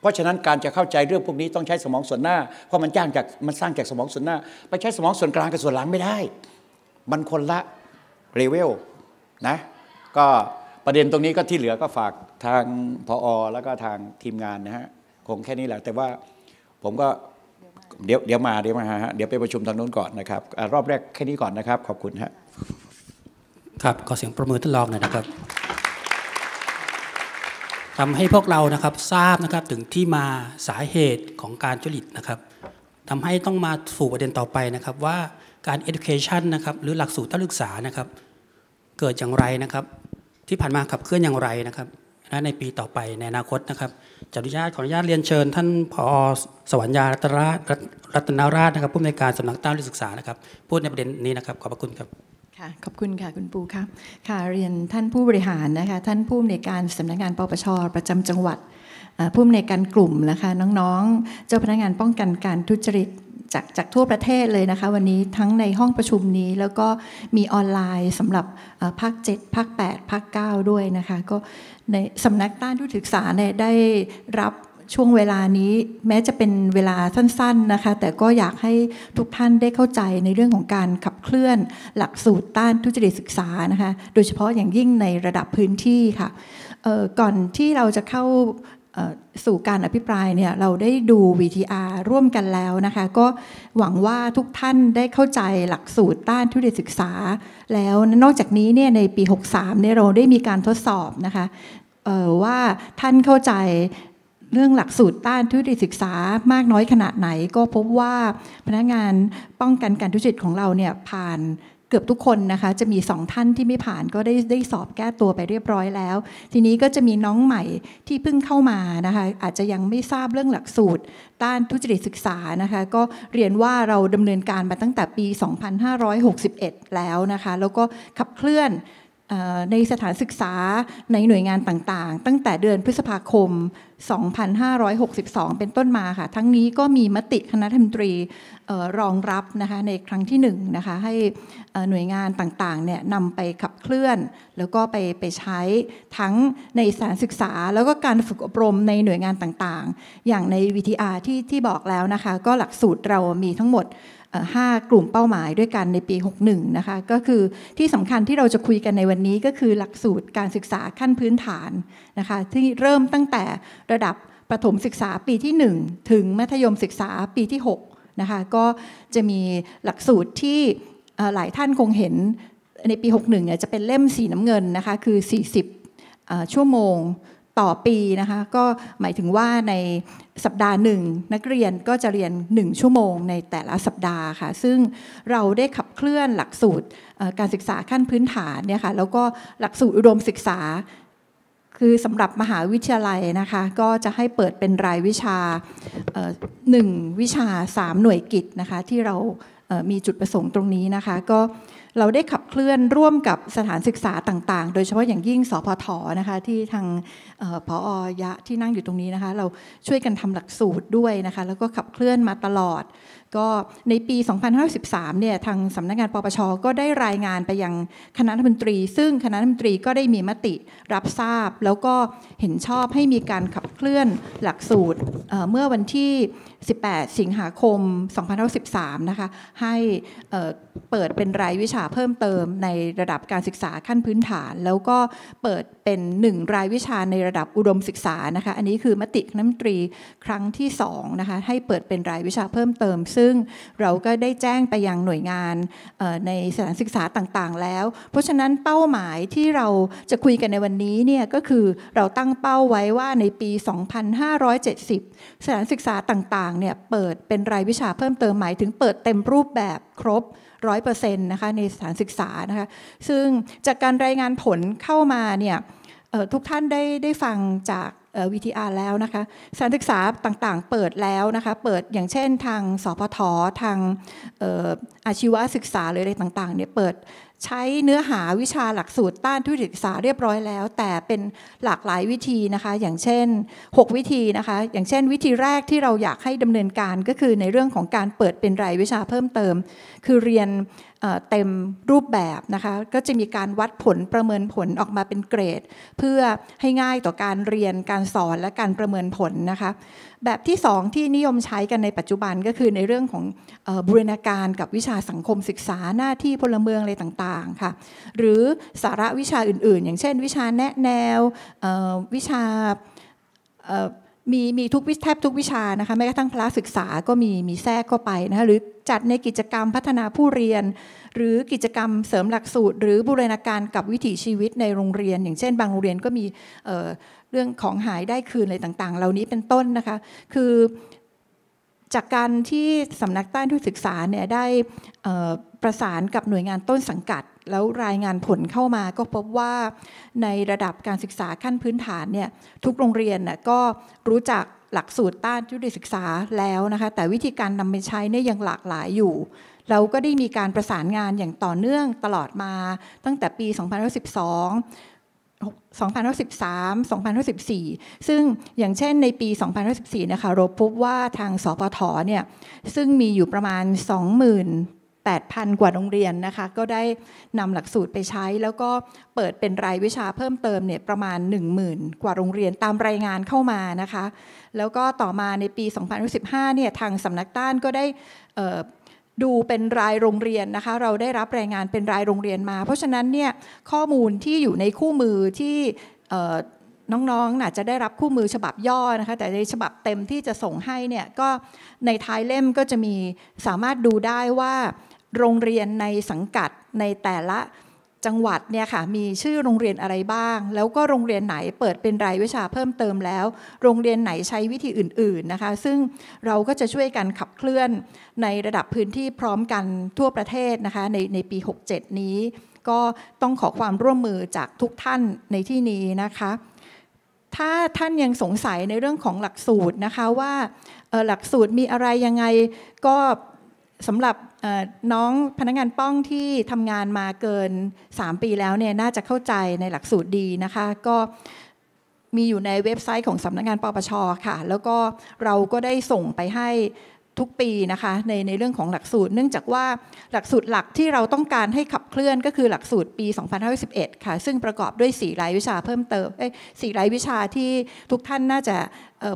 เพราะฉะนั้นการจะเข้าใจเรื่องพวกนี้ต้องใช้สมองส่วนหน้า เพราะมันจ้างจากมันสร้างจากสมองส่วนหน้า ไปใช้สมองส่วนกลางกับส่วนหลังไม่ได้ มันคนละเลเวลนะ ก็ประเด็นตรงนี้ก็ที่เหลือก็ฝากทางพออแล้วก็ทางทีมงานนะฮะคงแค่นี้แหละแต่ว่าผมก็เดี๋ยวเดี๋ยวมาเดี๋ยวมาฮะเดี๋ยวไปประชุมทางโน้นก่อนนะครับ รอบแรกแค่นี้ก่อนนะครับ ขอบคุณฮะครับขอเสียงประมือท่านรองหน่อยนะครับทำให้พวกเรานะครับทราบนะครับถึงที่มาสาเหตุของการจลิตนะครับทำให้ต้องมาสู่ประเด็นต่อไปนะครับว่าการ education นะครับหรือหลักสูตรกานศึกษานะครับ เกิดอย่างไรนะครับ ที่ผ่านมาขับเคลื่อนอย่างไรนะครับะในปีต่อไปในอนาคตนะครับจนุญาตขออนุญาตเรียนเชิญท่านพอสวรรยารัตนรารัตนราชนะครับผู้อำนวยการสำนักต้านศึกษานะครับ พูดในประเด็นนี้นะครับขอบพระคุณครับ ค่ะ ขอบคุณค่ะคุณปูครับค่ะเรียนท่านผู้บริหารนะคะ ท่านผู้อำนวยการสำนักงาน ปปชประจำจังหวัดผู้อำนวยการกลุ่มนะคะ น้องๆเจ้าพนักงานป้องกันการทุจริตจากจากทั่วประเทศเลยนะคะ วันนี้ทั้งในห้องประชุมนี้แล้วก็มีออนไลน์สำหรับภาค7ภาค8ภาค9 ด้วยนะคะ ก็ในสำนักต้านทุจริตศึกษาเนี่ยได้รับช่วงเวลานี้แม้จะเป็นเวลาสั้นๆนะคะแต่ก็อยากให้ทุกท่านได้เข้าใจในเรื่องของการขับเคลื่อนหลักสูตรต้านทุจริตศึกษานะคะโดยเฉพาะอย่างยิ่งในระดับพื้นที่ค่ะก่อนที่เราจะเข้าสู่การอภิปรายเนี่ยเราได้ดู VTR ร่วมกันแล้วนะคะก็หวังว่าทุกท่านได้เข้าใจหลักสูตรต้านทุจริตศึกษา แล้วนอกจากนี้เนี่ยในปี 63เนี่ยเราได้มีการทดสอบนะคะว่าท่านเข้าใจเรื่องหลักสูตรต้านทุจริตศึกษา มากน้อยขนาดไหน ก็พบว่าพนักงานป้องกันการทุจริตของเราเนี่ยผ่านกือบทุกคนนะคะจะมีสองท่านที่ไม่ผ่านก็ได้ได้สอบแก้ตัวไปเรียบร้อยแล้วทีนี้ก็จะมีน้องใหม่ที่เพิ่งเข้ามานะคะอาจจะยังไม่ทราบเรื่องหลักสูตรต้านทุจริตศึกษานะคะ ก็เรียนว่าเราดำเนินการมาตั้งแต่ปี 2561 แล้วนะคะ แล้วก็ขับเคลื่อนในสถานศึกษาในหน่วยงานต่างๆ ตั้งแต่เดือนพฤษภาคม 2562 เป็นต้นมาค่ะทั้งนี้ก็มีมติคณะรัฐมนตรีรองรับนะคะในครั้งที่1นนะคะให้หน่วยงานต่างๆเนี่ยนำไปขับเคลื่อน แล้วก็ไปไปใช้ทั้งในสถานศึกษา แล้วก็การฝึกอบรมในหน่วยงานต่างๆ อย่างใน VTR ที่ที่บอกแล้วนะคะก็หลักสูตรเรามีทั้งหมด5 กลุ่มเป้าหมายด้วยกันในปี 61นะคะก็คือที่สำคัญที่เราจะคุยกันในวันนี้ก็คือหลักสูตรการศึกษาขั้นพื้นฐานนะคะที่เริ่มตั้งแต่ระดับประถมศึกษาปีที่ 1 ถึงมัธยมศึกษาปีที่6นะคะก็จะมีหลักสูตรที่หลายท่านคงเห็นในปี 61เนี่ยจะเป็นเล่มสีน้ำเงินนะคะคือ40ชั่วโมงต่อปีนะคะก็หมายถึงว่าในสัปดาห์หนึ่งนักเรียนก็จะเรียน 1 ชั่วโมงในแต่ละสัปดาห์ค่ะซึ่งเราได้ขับเคลื่อนหลักสูตรการศึกษาขั้นพื้นฐานเนี่ยค่ะแล้วก็หลักสูตรอุดมศึกษา คือสำหรับมหาวิทยาลัยนะคะก็จะให้เปิดเป็นรายวิชา1วิชา 3 หน่วยกิจนะคะที่เรามีจุดประสงค์ตรงนี้นะคะก็เราได้ขับเคลื่อนร่วมกับสถานศึกษาต่าง ๆ โดยเฉพาะอย่างยิ่งสพทนะคะที่ทางอออยะที่นั่งอยู่ตรงนี้นะคะ เราช่วยกันทำหลักสูตรด้วยนะคะแล้วก็ขับเคลื่อนมาตลอดก็ในปี 2513เนี่ย ทางสำนักงานปปชก็ได้รายงานไปยังคณะรัฐมนตรี ซึ่งคณะรัฐมนตรีก็ได้มีมติรับทราบ แล้วก็เห็นชอบให้มีการขับเคลื่อนหลักสูตรเมื่อวันที่ 18 สิงหาคม 2513นะคะ ให้เปิดเป็นรายวิชาเพิ่มเติม ในระดับการศึกษาขั้นพื้นฐาน แล้วก็เปิดเป็นหนึ่งรายวิชาในระดับอุดมศึกษา นะคะ อันนี้คือมติคณะรัฐมนตรีครั้งที่2นะคะ ให้เปิดเป็นรายวิชาเพิ่มเติมซึ่งึ่งเราก็ได้แจ้งไปยังหน่วยงานในสถานศึกษาต่างๆ แล้ว เพราะฉะนั้นเป้าหมายที่เราจะคุยกันในวันนี้เนี่ยก็คือเราตั้งเป้าไว้ว่าในปี 2570 สถานศึกษาต่าง ๆเนี่ยเปิดเป็นรายวิชาเพิ่มเติมหมายถึง เปิดเต็มรูปแบบครบร้อยเปอร์เซ็นต์นะคะในสถานศึกษานะคะซึ่งจากการรายงานผลเข้ามาเนี่ยทุกท่านได้ได้ฟังจากวทยาแล้วนะคะสถานศึกษาต่างๆเปิดแล้วนะคะ เปิดอย่างเช่นทางสพททางอาชีวศึกษาเลยออะไรต่างๆเนี่ยเปิดใช้เนื้อหาวิชาหลักสูตรต้านทุจริตศึกษาเรียบร้อยแล้ว แต่เป็นหลากหลายวิธีนะคะ อย่างเช่น 6 วิธีนะคะอย่างเช่นวิธีแรกที่เราอยากให้ดำเนินการก็คือในเรื่องของการเปิดเป็นรายวิชาเพิ่มเติม คือเรียนเต็มรูปแบบนะคะก็จะมีการวัดผลประเมินผลออกมาเป็นเกรด เพื่อให้ง่ายต่อการเรียนการสอนและการประเมินผลนะคะแบบที่ 2 ที่นิยมใช้กันในปัจจุบันก็คือในเรื่องของบรณาการกับวิชาสังคมศึกษาหน้าที่พลเมืองอะไรต่างๆค่ะหรือสาระวิชาอื่นๆ อย่างเช่น วิชาแนะแนววิชามีมีทุกวิแทบทุกวิชานะคะแม้กระทั่งพละศึกษาก็มีมีแทรกเข้าไปนะคะหรือจัดในกิจกรรมพัฒนาผู้เรียน หรือกิจกรรมเสริมหลักสูตร หรือบูรณาการกับวิถีชีวิตในโรงเรียน อย่างเช่น บางโรงเรียนก็มีเรื่องของหายได้คืนอะไรต่าง ๆ เหล่านี้เป็นต้นนะคะคือจากการที่สำนักต้านทุนศึกษาเนี่ยได้ประสานกับหน่วยงานต้นสังกัด แล้วรายงานผลเข้ามาก็พบว่าในระดับการศึกษาขั้นพื้นฐานเนี่ยทุกโรงเรียนน่ะก็รู้จักหลักสูตรต้านทุนศึกษาแล้วนะคะแต่วิธีการนำไปใช้เนี่ยยังหลากหลายอยู่เราก็ได้มีการประสานงานอย่างต่อเนื่องตลอดมา ตั้งแต่ปี 2012 2013 2014 ซึ่งอย่างเช่นในปี 2014 นะคะเราพบว่าทางสปทเนี่ยซึ่งมีอยู่ประมาณ 28,000 กว่าโรงเรียนนะคะก็ได้นำหลักสูตรไปใช้ แล้วก็เปิดเป็นรายวิชาเพิ่มเติมเนี่ยประมาณ 10,000 กว่าโรงเรียนตามรายงานเข้ามานะคะแล้วก็ต่อมาในปี2015 เนี่ยทางสำนักต้านก็ได้ดูเป็นรายโรงเรียนนะคะ เราได้รับรายงานเป็นรายโรงเรียนมา เพราะฉะนั้นเนี่ยข้อมูลที่อยู่ในคู่มือที่น้องๆน่าจะได้รับคู่มือฉบับย่อนะคะแต่ในฉบับเต็มที่จะส่งให้เนี่ยก็ในท้ายเล่มก็จะมีสามารถดูได้ว่าโรงเรียนในสังกัดในแต่ละจังหวัดเนี่ยค่ะมีชื่อโรงเรียนอะไรบ้าง แล้วก็โรงเรียนไหนเปิดเป็นรายวิชาเพิ่มเติมแล้ว โรงเรียนไหนใช้วิธีอื่นๆนะคะซึ่งเราก็จะช่วยกันขับเคลื่อนในระดับพื้นที่พร้อมกันทั่วประเทศนะคะในในปี 67 นี้ ก็ต้องขอความร่วมมือจากทุกท่านในที่นี้นะคะ ถ้าท่านยังสงสัยในเรื่องของหลักสูตรนะคะว่าหลักสูตรมีอะไรยังไงก็สำหรับน้องพนักงานป้องที่ทำงานมาเกิน3ปีแล้วเนี่ยน่าจะเข้าใจในหลักสูตรดีนะคะ ก็มีอยู่ในเว็บไซต์ของสำนักงาน ปปชค่ะ แล้วก็เราก็ได้ส่งไปให้ทุกปีนะคะ ในในเรื่องของหลักสูตร เนื่องจากว่าหลักสูตรหลักที่เราต้องการให้ขับเคลื่อน ก็คือหลักสูตรปี2511ค่ะ ซึ่งประกอบด้วย4รายวิชาเพิ่มเติมสี่4รายวิชาที่ทุกท่านน่าจะ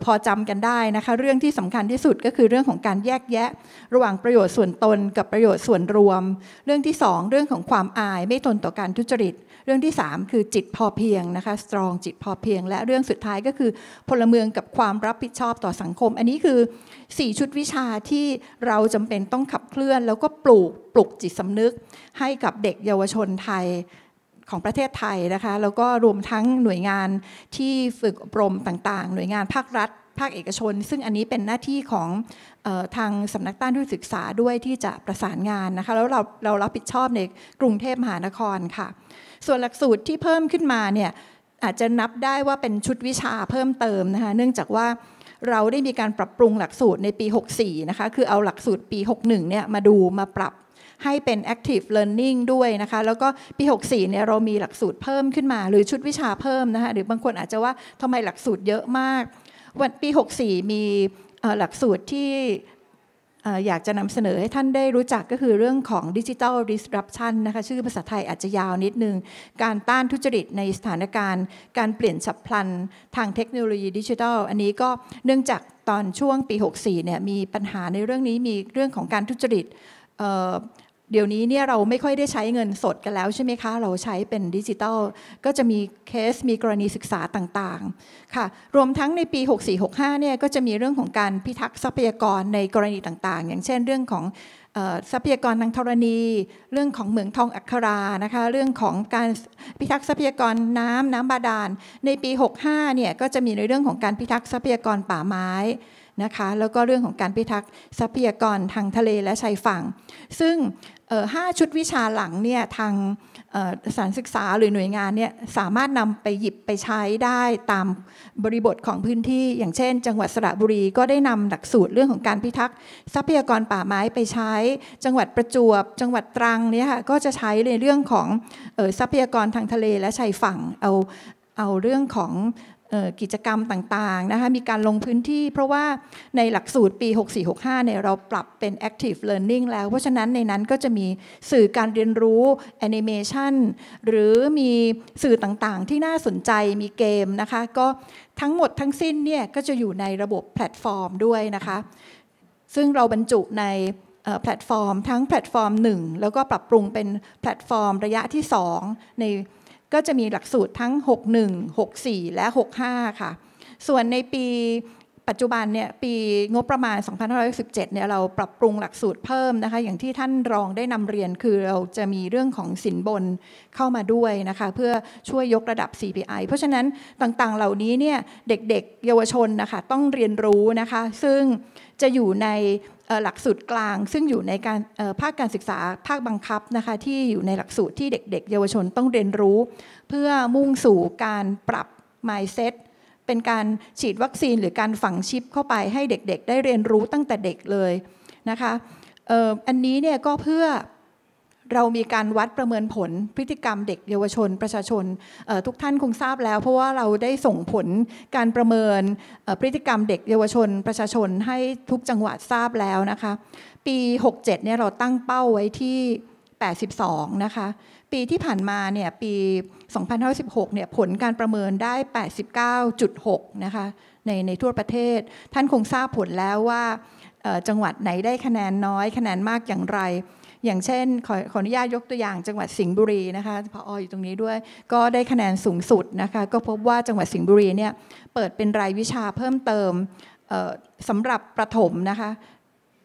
พอจำกันได้นะคะเรื่องที่สำคัญที่สุดก็คือเรื่องของการแยกแยะ ระหว่างประโยชน์ส่วนตนกับประโยชน์ส่วนรวม เรื่องที่ 2 เรื่องของความอายไม่ทนต่อการทุจริต เรื่องที่ 3 คือจิตพอเพียงนะคะสตรองจิตพอเพียง และเรื่องสุดท้ายก็คือ พลเมืองกับความรับผิดชอบต่อสังคม อันนี้คือ 4 ชุดวิชาที่เราจำเป็นต้องขับเคลื่อน แล้วก็ปลูกปลุกจิตสำนึก ให้กับเด็กเยาวชนไทยของประเทศไทยนะคะแล้วก็รวมทั้งหน่วยงานที่ฝึกอบรมต่าง ๆ หน่วยงานภาครัฐ ภาคเอกชน ซึ่งอันนี้เป็นหน้าที่ของอทางสำนักต้านทุจศึกษาด้วยที่จะประสานงานนะคะแล้วเราเรารับผิดชอบในกรุงเทพมหานครค่ะ ส่วนหลักสูตรที่เพิ่มขึ้นมาเนี่ยอาจจะนับได้ว่าเป็นชุดวิชาเพิ่มเติมนะคะเนื่องจากว่าเราได้มีการปรับปรุงหลักสูตรในปี 64นะคะคือเอาหลักสูตรปี 61เนี่ยมาดูมาปรับให้เป็น active learning ด้วยนะคะแล้วก็ปี 64เนี่ยเรามีหลักสูตรเพิ่มขึ้นมา หรือชุดวิชาเพิ่มนะคะหรือบางคนอาจจะว่าทำไมหลักสูตรเยอะมาก วันปี 64 มีหลักสูตรที่อยากจะนำเสนอให้ท่านได้รู้จักก็คือเรื่องของดิจิทัล disruption นะคะชื่อภาษาไทยอาจจะยาวนิดนึง การต้านทุจริตในสถานการณ์ การเปลี่ยนฉับพลันทางเทคโนโลยีดิจิทัลอันนี้ก็เนื่องจากตอนช่วงปี 64เนี่ยมีปัญหาในเรื่องนี้มีเรื่องของการทุจริตเดี๋ยวนี้เนี่ยเราไม่ค่อยได้ใช้เงินสดกันแล้วใช่ไหมคะ เราใช้เป็นดิจิตอลก็จะมีเคสมีกรณีศึกษาต่างๆ ค่ะ รวมทั้งในปี 6465 เนี่ยก็จะมีเรื่องของการพิทักษ์ทรัพยากรในกรณีต่าง ๆ อย่างเช่นเรื่องของทรัพยากรทางธรณี เรื่องของเหมืองทองอัครานะคะเรื่องของการพิทักษ์ทรัพยากรน้ำน้ำบาดาลในปี 65 เนี่ยก็จะมีในเรื่องของการพิทักษ์ทรัพยากรป่าไม้นะคะแล้วก็เรื่องของการพิทักษ์ทรัพยากรทางทะเลและชายฝั่ง ซึ่งห้าชุดวิชาหลังเนี่ยทางสารศึกษาหรือหน่วยงานเนี่ยสามารถนำไปหยิบไปใช้ได้ตามบริบทของพื้นที่อย่างเช่น จังหวัดสระบุรีก็ได้นำหลักสูตรเรื่องของการพิทักษ์ ทรัพยากรป่าไม้ไปใช้ จังหวัดประจวบจังหวัดตรังเนี่ยค่ะก็จะใช้ในเรื่องของทรัพยากรทางทะเลและชายฝั่งเอาเอาเรื่องของกิจกรรมต่างๆนะคะมีการลงพื้นที่ เพราะว่าในหลักสูตรปี 6465เนี่ยเราปรับเป็น active learning แล้วเพราะฉะนั้นในนั้นก็จะมีสื่อการเรียนรู้แอนิเมชันหรือมีสื่อต่างๆ ที่น่าสนใจมีเกมนะคะก็ทั้งหมดทั้งสิ้นเนี่ยก็จะอยู่ในระบบแพลตฟอร์มด้วยนะคะ ซึ่งเราบรรจุในแพลตฟอร์มทั้งแพลตฟอร์ม1 แล้วก็ปรับปรุงเป็นแพลตฟอร์ม ระยะที่2ในก็จะมีหลักสูตรทั้ง 61 64 และ 65 ค่ะ ส่วนในปีปัจจุบันเนี่ย ปีงบประมาณ 2517เนี่ย เราปรับปรุงหลักสูตรเพิ่มนะคะ อย่างที่ท่านรองได้นำเรียน คือเราจะมีเรื่องของสินบนเข้ามาด้วยนะคะ เพื่อช่วยยกระดับ CPI เพราะฉะนั้นต่างๆ เหล่านี้เนี่ย เด็กๆ เยาวชนนะคะต้องเรียนรู้นะคะ ซึ่งจะอยู่ในหลักสูตรกลางซึ่งอยู่ในการภาคการศึกษาภาคบังคับนะคะที่อยู่ในหลักสูตรที่เด็กๆ เยาวชนต้องเรียนรู้ เพื่อมุ่งสู่การปรับ mindset เป็นการฉีดวัคซีน หรือการฝังชิปเข้าไปให้เด็กๆ ได้เรียนรู้ตั้งแต่เด็กเลยนะคะอันนี้เนี่ยก็เพื่อเรามีการวัดประเมินผลพฤติกรรมเด็กเยาวชนประชาชนทุกท่านคงทราบแล้ว เพราะว่าเราได้ส่งผลการประเมินพฤติกรรมเด็กเยาวชนประชาชนให้ทุกจังหวัดทราบแล้วนะคะปี 67เนี่ยเราตั้งเป้าไว้ที่82นะคะปีที่ผ่านมาเนี่ยปี2016เนี่ยผลการประเมินได้ 89.6นะคะในในทั่วประเทศ ท่านคงทราบผลแล้วว่าจังหวัดไหนได้คะแนนน้อยคะแนนมากอย่างไรอย่างเช่น ขอขอนุญาตยกตัวอย่างจังหวัดสิงห์บุรีนะคะพออยู่ตรงนี้ด้วยก็ได้คะแนนสูงสุดนะคะก็พบว่าจังหวัดสิงห์บุรีเนี่ยเปิดเป็นรายวิชาเพิ่มเติมสำหรับประถมนะคะ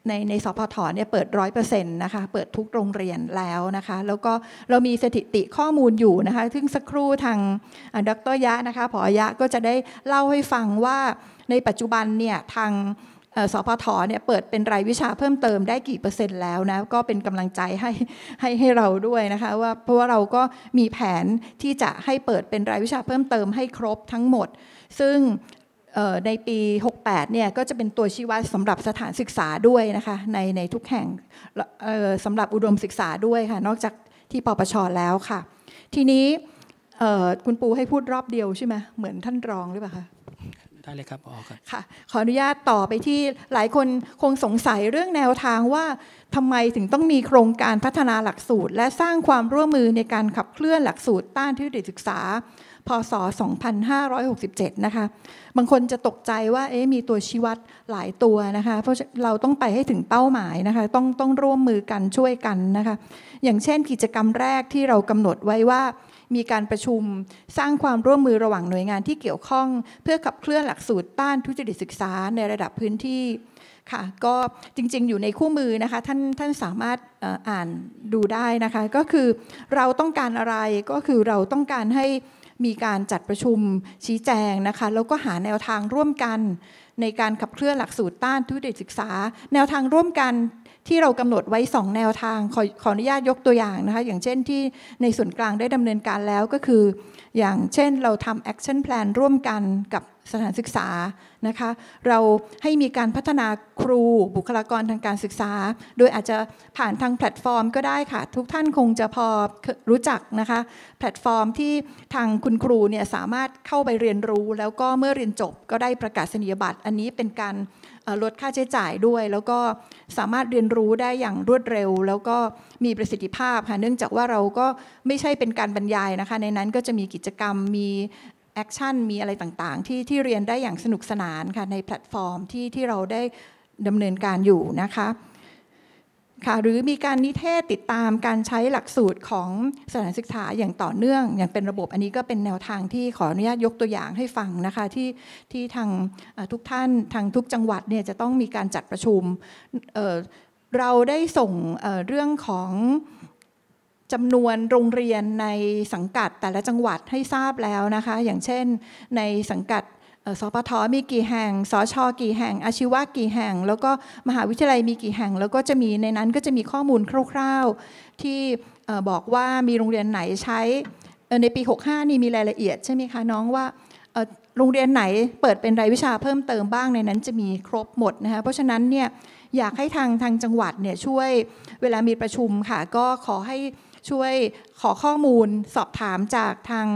ในในสพทเนี่ยเปิดร้อยเปอร์เซ็นต์นะคะเปิดทุกโรงเรียนแล้วนะคะแล้วก็เรามีสถิติข้อมูลอยู่นะคะ ซึ่งสักครู่ทางดรยะนะคะผอยะก็จะได้เล่าให้ฟังว่าในปัจจุบันเนี่ยทางสพทเนี่ยเปิดเป็นรายวิชาเพิ่มเติมได้กี่เปอร์เซ็นต์แล้วนะก็เป็นกำลังใจให้ให้ให้เราด้วยนะคะว่าเพราะว่าเราก็มีแผนที่จะให้เปิดเป็นรายวิชาเพิ่มเติมให้ครบทั้งหมด ซึ่งในปี 68เนี่ยก็จะเป็นตัวชี้วัดสำหรับสถานศึกษาด้วยนะคะในในทุกแห่งสำหรับอุดมศึกษาด้วยค่ะนอกจากที่ปปชแล้วค่ะ ทีนี้คุณปูให้พูดรอบเดียวใช่ไหมเหมือนท่านรองหรือเปล่าคะได้เลยครับ ออครับค่ะ ขออนุญาตต่อไปที่หลายคนคงสงสัยเรื่องแนวทางว่าทำไมถึงต้องมีโครงการพัฒนาหลักสูตร และสร้างความร่วมมือในการขับเคลื่อนหลักสูตรต้านทุจริตศึกษาพศ 2567 นะคะ บางคนจะตกใจว่าเอ๊มีตัวชี้วัดหลายตัวนะคะ เพราะเราต้องไปให้ถึงเป้าหมายนะคะ ต้องต้องร่วมมือกันช่วยกันนะคะ อย่างเช่น กิจกรรมแรกที่เรากำหนดไว้ว่ามีการประชุมสร้างความร่วมมือระหว่างหน่วยงานที่เกี่ยวข้อง เพื่อขับเคลื่อนหลักสูตรต้านทุจริตศึกษา ในระดับพื้นที่ค่ะก็จริงๆอยู่ในคู่มือนะคะท่านท่านสามารถอ่านดูได้นะคะ ก็คือเราต้องการอะไรก็คือเราต้องการให้มีการจัดประชุมชี้แจงนะคะแล้วก็หาแนวทางร่วมกัน ในการขับเคลื่อนหลักสูตรต้านทุจริตศึกษา แนวทางร่วมกันที่เรากำหนดไว้ 2 แนวทางขอขออนุญาตยกตัวอย่างนะคะ อย่างเช่นที่ในส่วนกลางได้ดำเนินการแล้วก็คืออย่างเช่นเราทำแอคชั่นแพลนร่วมกันกับสถานศึกษานะคะเราให้มีการพัฒนาครูบุคลากรทางการศึกษา โดยอาจจะผ่านทางแพลตฟอร์ม ก็ได้ค่ะทุกท่านคงจะพอรู้จักนะคะ แพลตฟอร์มที่ทางคุณครูเนี่ยสามารถเข้าไปเรียนรู้ แล้วก็เมื่อเรียนจบก็ได้ประกาศนียบัตรอันนี้เป็นการลดค่าใช้จ่ายด้วย แล้วก็สามารถเรียนรู้ได้อย่างรวดเร็ว แล้วก็มีประสิทธิภาพค่ะเนื่องจากว่าเราก็ไม่ใช่เป็นการบรรยายนะคะในนั้นก็จะมีกิจกรรมมีแอคชั่นมีอะไรต่างๆที่ที่เรียนได้อย่างสนุกสนานค่ะในแพลตฟอร์มที่ที่เราได้ดำเนินการอยู่นะคะค่ะหรือมีการนิเทศติดตามการใช้หลักสูตรของสถานศึกษาอย่างต่อเนื่องอย่างเป็นระบบอันนี้ก็เป็นแนวทางที่ขออนุญาตยกตัวอย่างให้ฟังนะคะที่ที่ทางทุกท่านทางทุกจังหวัดเนี่ยจะต้องมีการจัดประชุมเเราได้ส่งเเรื่องของจำนวนโรงเรียนในสังกัดแต่ละจังหวัดให้ทราบแล้วนะคะ อย่างเช่น ในสังกัดสปทมีกี่แห่งสชกี่แห่ง อาชีวะกี่แห่ง แล้วก็มหาวิทยาลัยมีกี่แห่ง แล้วก็จะมีในนั้นก็จะมีข้อมูลคร่าวๆที่บอกว่ามีโรงเรียนไหนใช้ในปี65นี่มีรายละเอียด ใช่ไหมคะน้องว่าโรงเรียนไหนเปิดเป็นรายวิชาเพิ่มเติมบ้างในนั้น จะมีครบหมดนะคะเพราะฉะนั้นเนี่ยอยากให้ทางทางจังหวัดเนี่ยช่วยเวลามีประชุมค่ะก็ขอให้ช่วยขอข้อมูลสอบถามจากทาง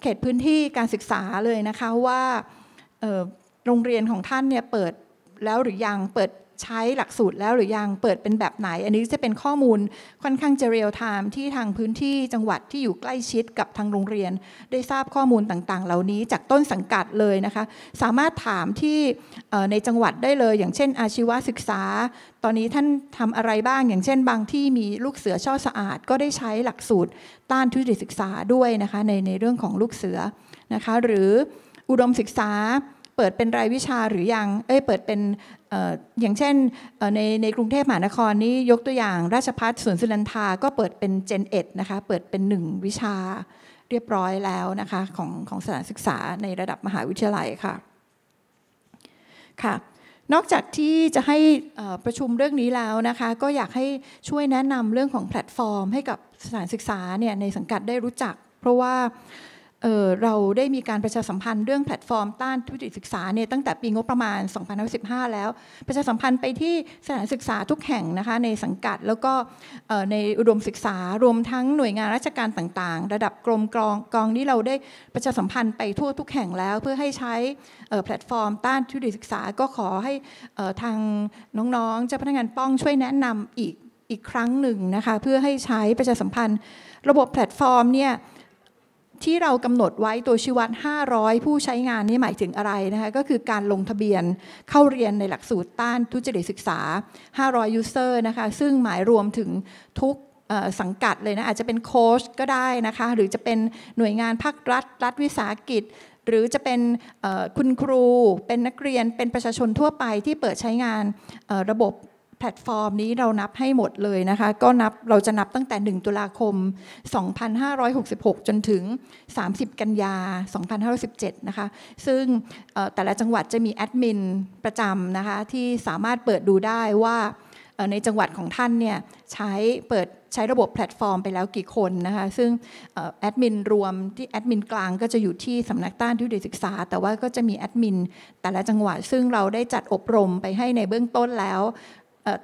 เขตพื้นที่การศึกษาเลยนะคะว่าโรงเรียนของท่านเนี่ยเปิดแล้วหรือยังเปิดใช้หลักสูตรแล้วหรือยังเปิดเป็นแบบไหนอันนี้จะเป็นข้อมูลค่อนข้างจะเรียลไทม์ที่ทางพื้นที่จังหวัดที่อยู่ใกล้ชิดกับทางโรงเรียน ได้ทราบข้อมูลต่างๆ เหล่านี้จากต้นสังกัดเลยนะคะ สามารถถามที่ในจังหวัดได้เลย อย่างเช่นอาชีวศึกษา ตอนนี้ท่านทำอะไรบ้างอย่างเช่น บางที่มีลูกเสือช่อสะอาด ก็ได้ใช้หลักสูตรต้านทุจริตศึกษาด้วยนะคะในในเรื่องของลูกเสือนะคะหรืออุดมศึกษาเปิดเป็นรายวิชาหรือยังเอ้ยเปิดเป็นอย่างเช่นในในกรุงเทพมหานครนี้ ยกตัวอย่างราชพัฒสวนสุนันทาก็เปิดเป็น Gen 1นะคะเปิดเป็น 1 วิชาเรียบร้อยแล้วนะคะของของสถานศึกษาในระดับมหาวิทยาลัยค่ะค่ะนอกจากที่จะให้ประชุมเรื่องนี้แล้วนะคะก็อยากให้ช่วยแนะนำเรื่องของแพลตฟอร์ม ให้กับสถานศึกษาเนี่ยในสังกัดได้รู้จัก เพราะว่าเราได้มีการประชาสัมพันธ์เรื่องแพลตฟอร์มต้านทุจริตศึกษาเนี่ยตั้งแต่ปีงบประมาณ2015 แล้ว ประชาสัมพันธ์ไปที่สถานศึกษาทุกแห่งนะคะในสังกัดแล้วก็ในอุดมศึกษา รวมทั้งหน่วยงานราชการต่างๆ ระดับกรมกรองกองนี่เราได้ประชาสัมพันธ์ไปทั่วทุกแห่งแล้ว เพื่อให้ใช้แพลตฟอร์ม ต้านทุจริตศึกษาก็ขอให้ทางน้องๆเจ้าพนักงานป้องช่วยแนะนำอีกอีกครั้งหนึ่งนะคะเพื่อให้ใช้ประชาสัมพันธ์ ระบบแพลตฟอร์มเนี่ยที่เรากำหนดไว้ตัวชี้วัด 500 ผู้ใช้งานนี่หมายถึงอะไรนะคะ ก็คือการลงทะเบียนเข้าเรียนในหลักสูตรต้าน ทุจริตศึกษา 500ยูเซอร์นะคะ ซึ่งหมายรวมถึงทุกสังกัดเลยนะ อาจจะเป็นโค้ชก็ได้นะคะ หรือจะเป็นหน่วยงานภาครัฐ รัฐวิสาหกิจ หรือจะเป็นคุณครู เป็นนักเรียน เป็นประชาชนทั่วไปที่เปิดใช้งานระบบแพลตฟอร์มนี้เรานับให้หมดเลยนะคะก็นับเราจะนับตั้งแต่ 1 ตุลาคม 2566 จนถึง 30 กันยา2517นะคะซึ่งแต่ละจังหวัดจะมีแอดมินประจำนะคะที่สามารถเปิดดูได้ว่าในจังหวัดของท่านเนี่ยใช้เปิดใช้ระบบแพลตฟอร์มไปแล้วกี่คนนะคะซึ่งแอดมินรวมที่แอดมินกลางก็จะอยู่ที่สำนักต้านทุเดิศึกษา แต่ว่าก็จะมีแอดมินแต่ละจังหวัดซึ่งเราได้จัดอบรมไปให้ในเบื้องต้นแล้ว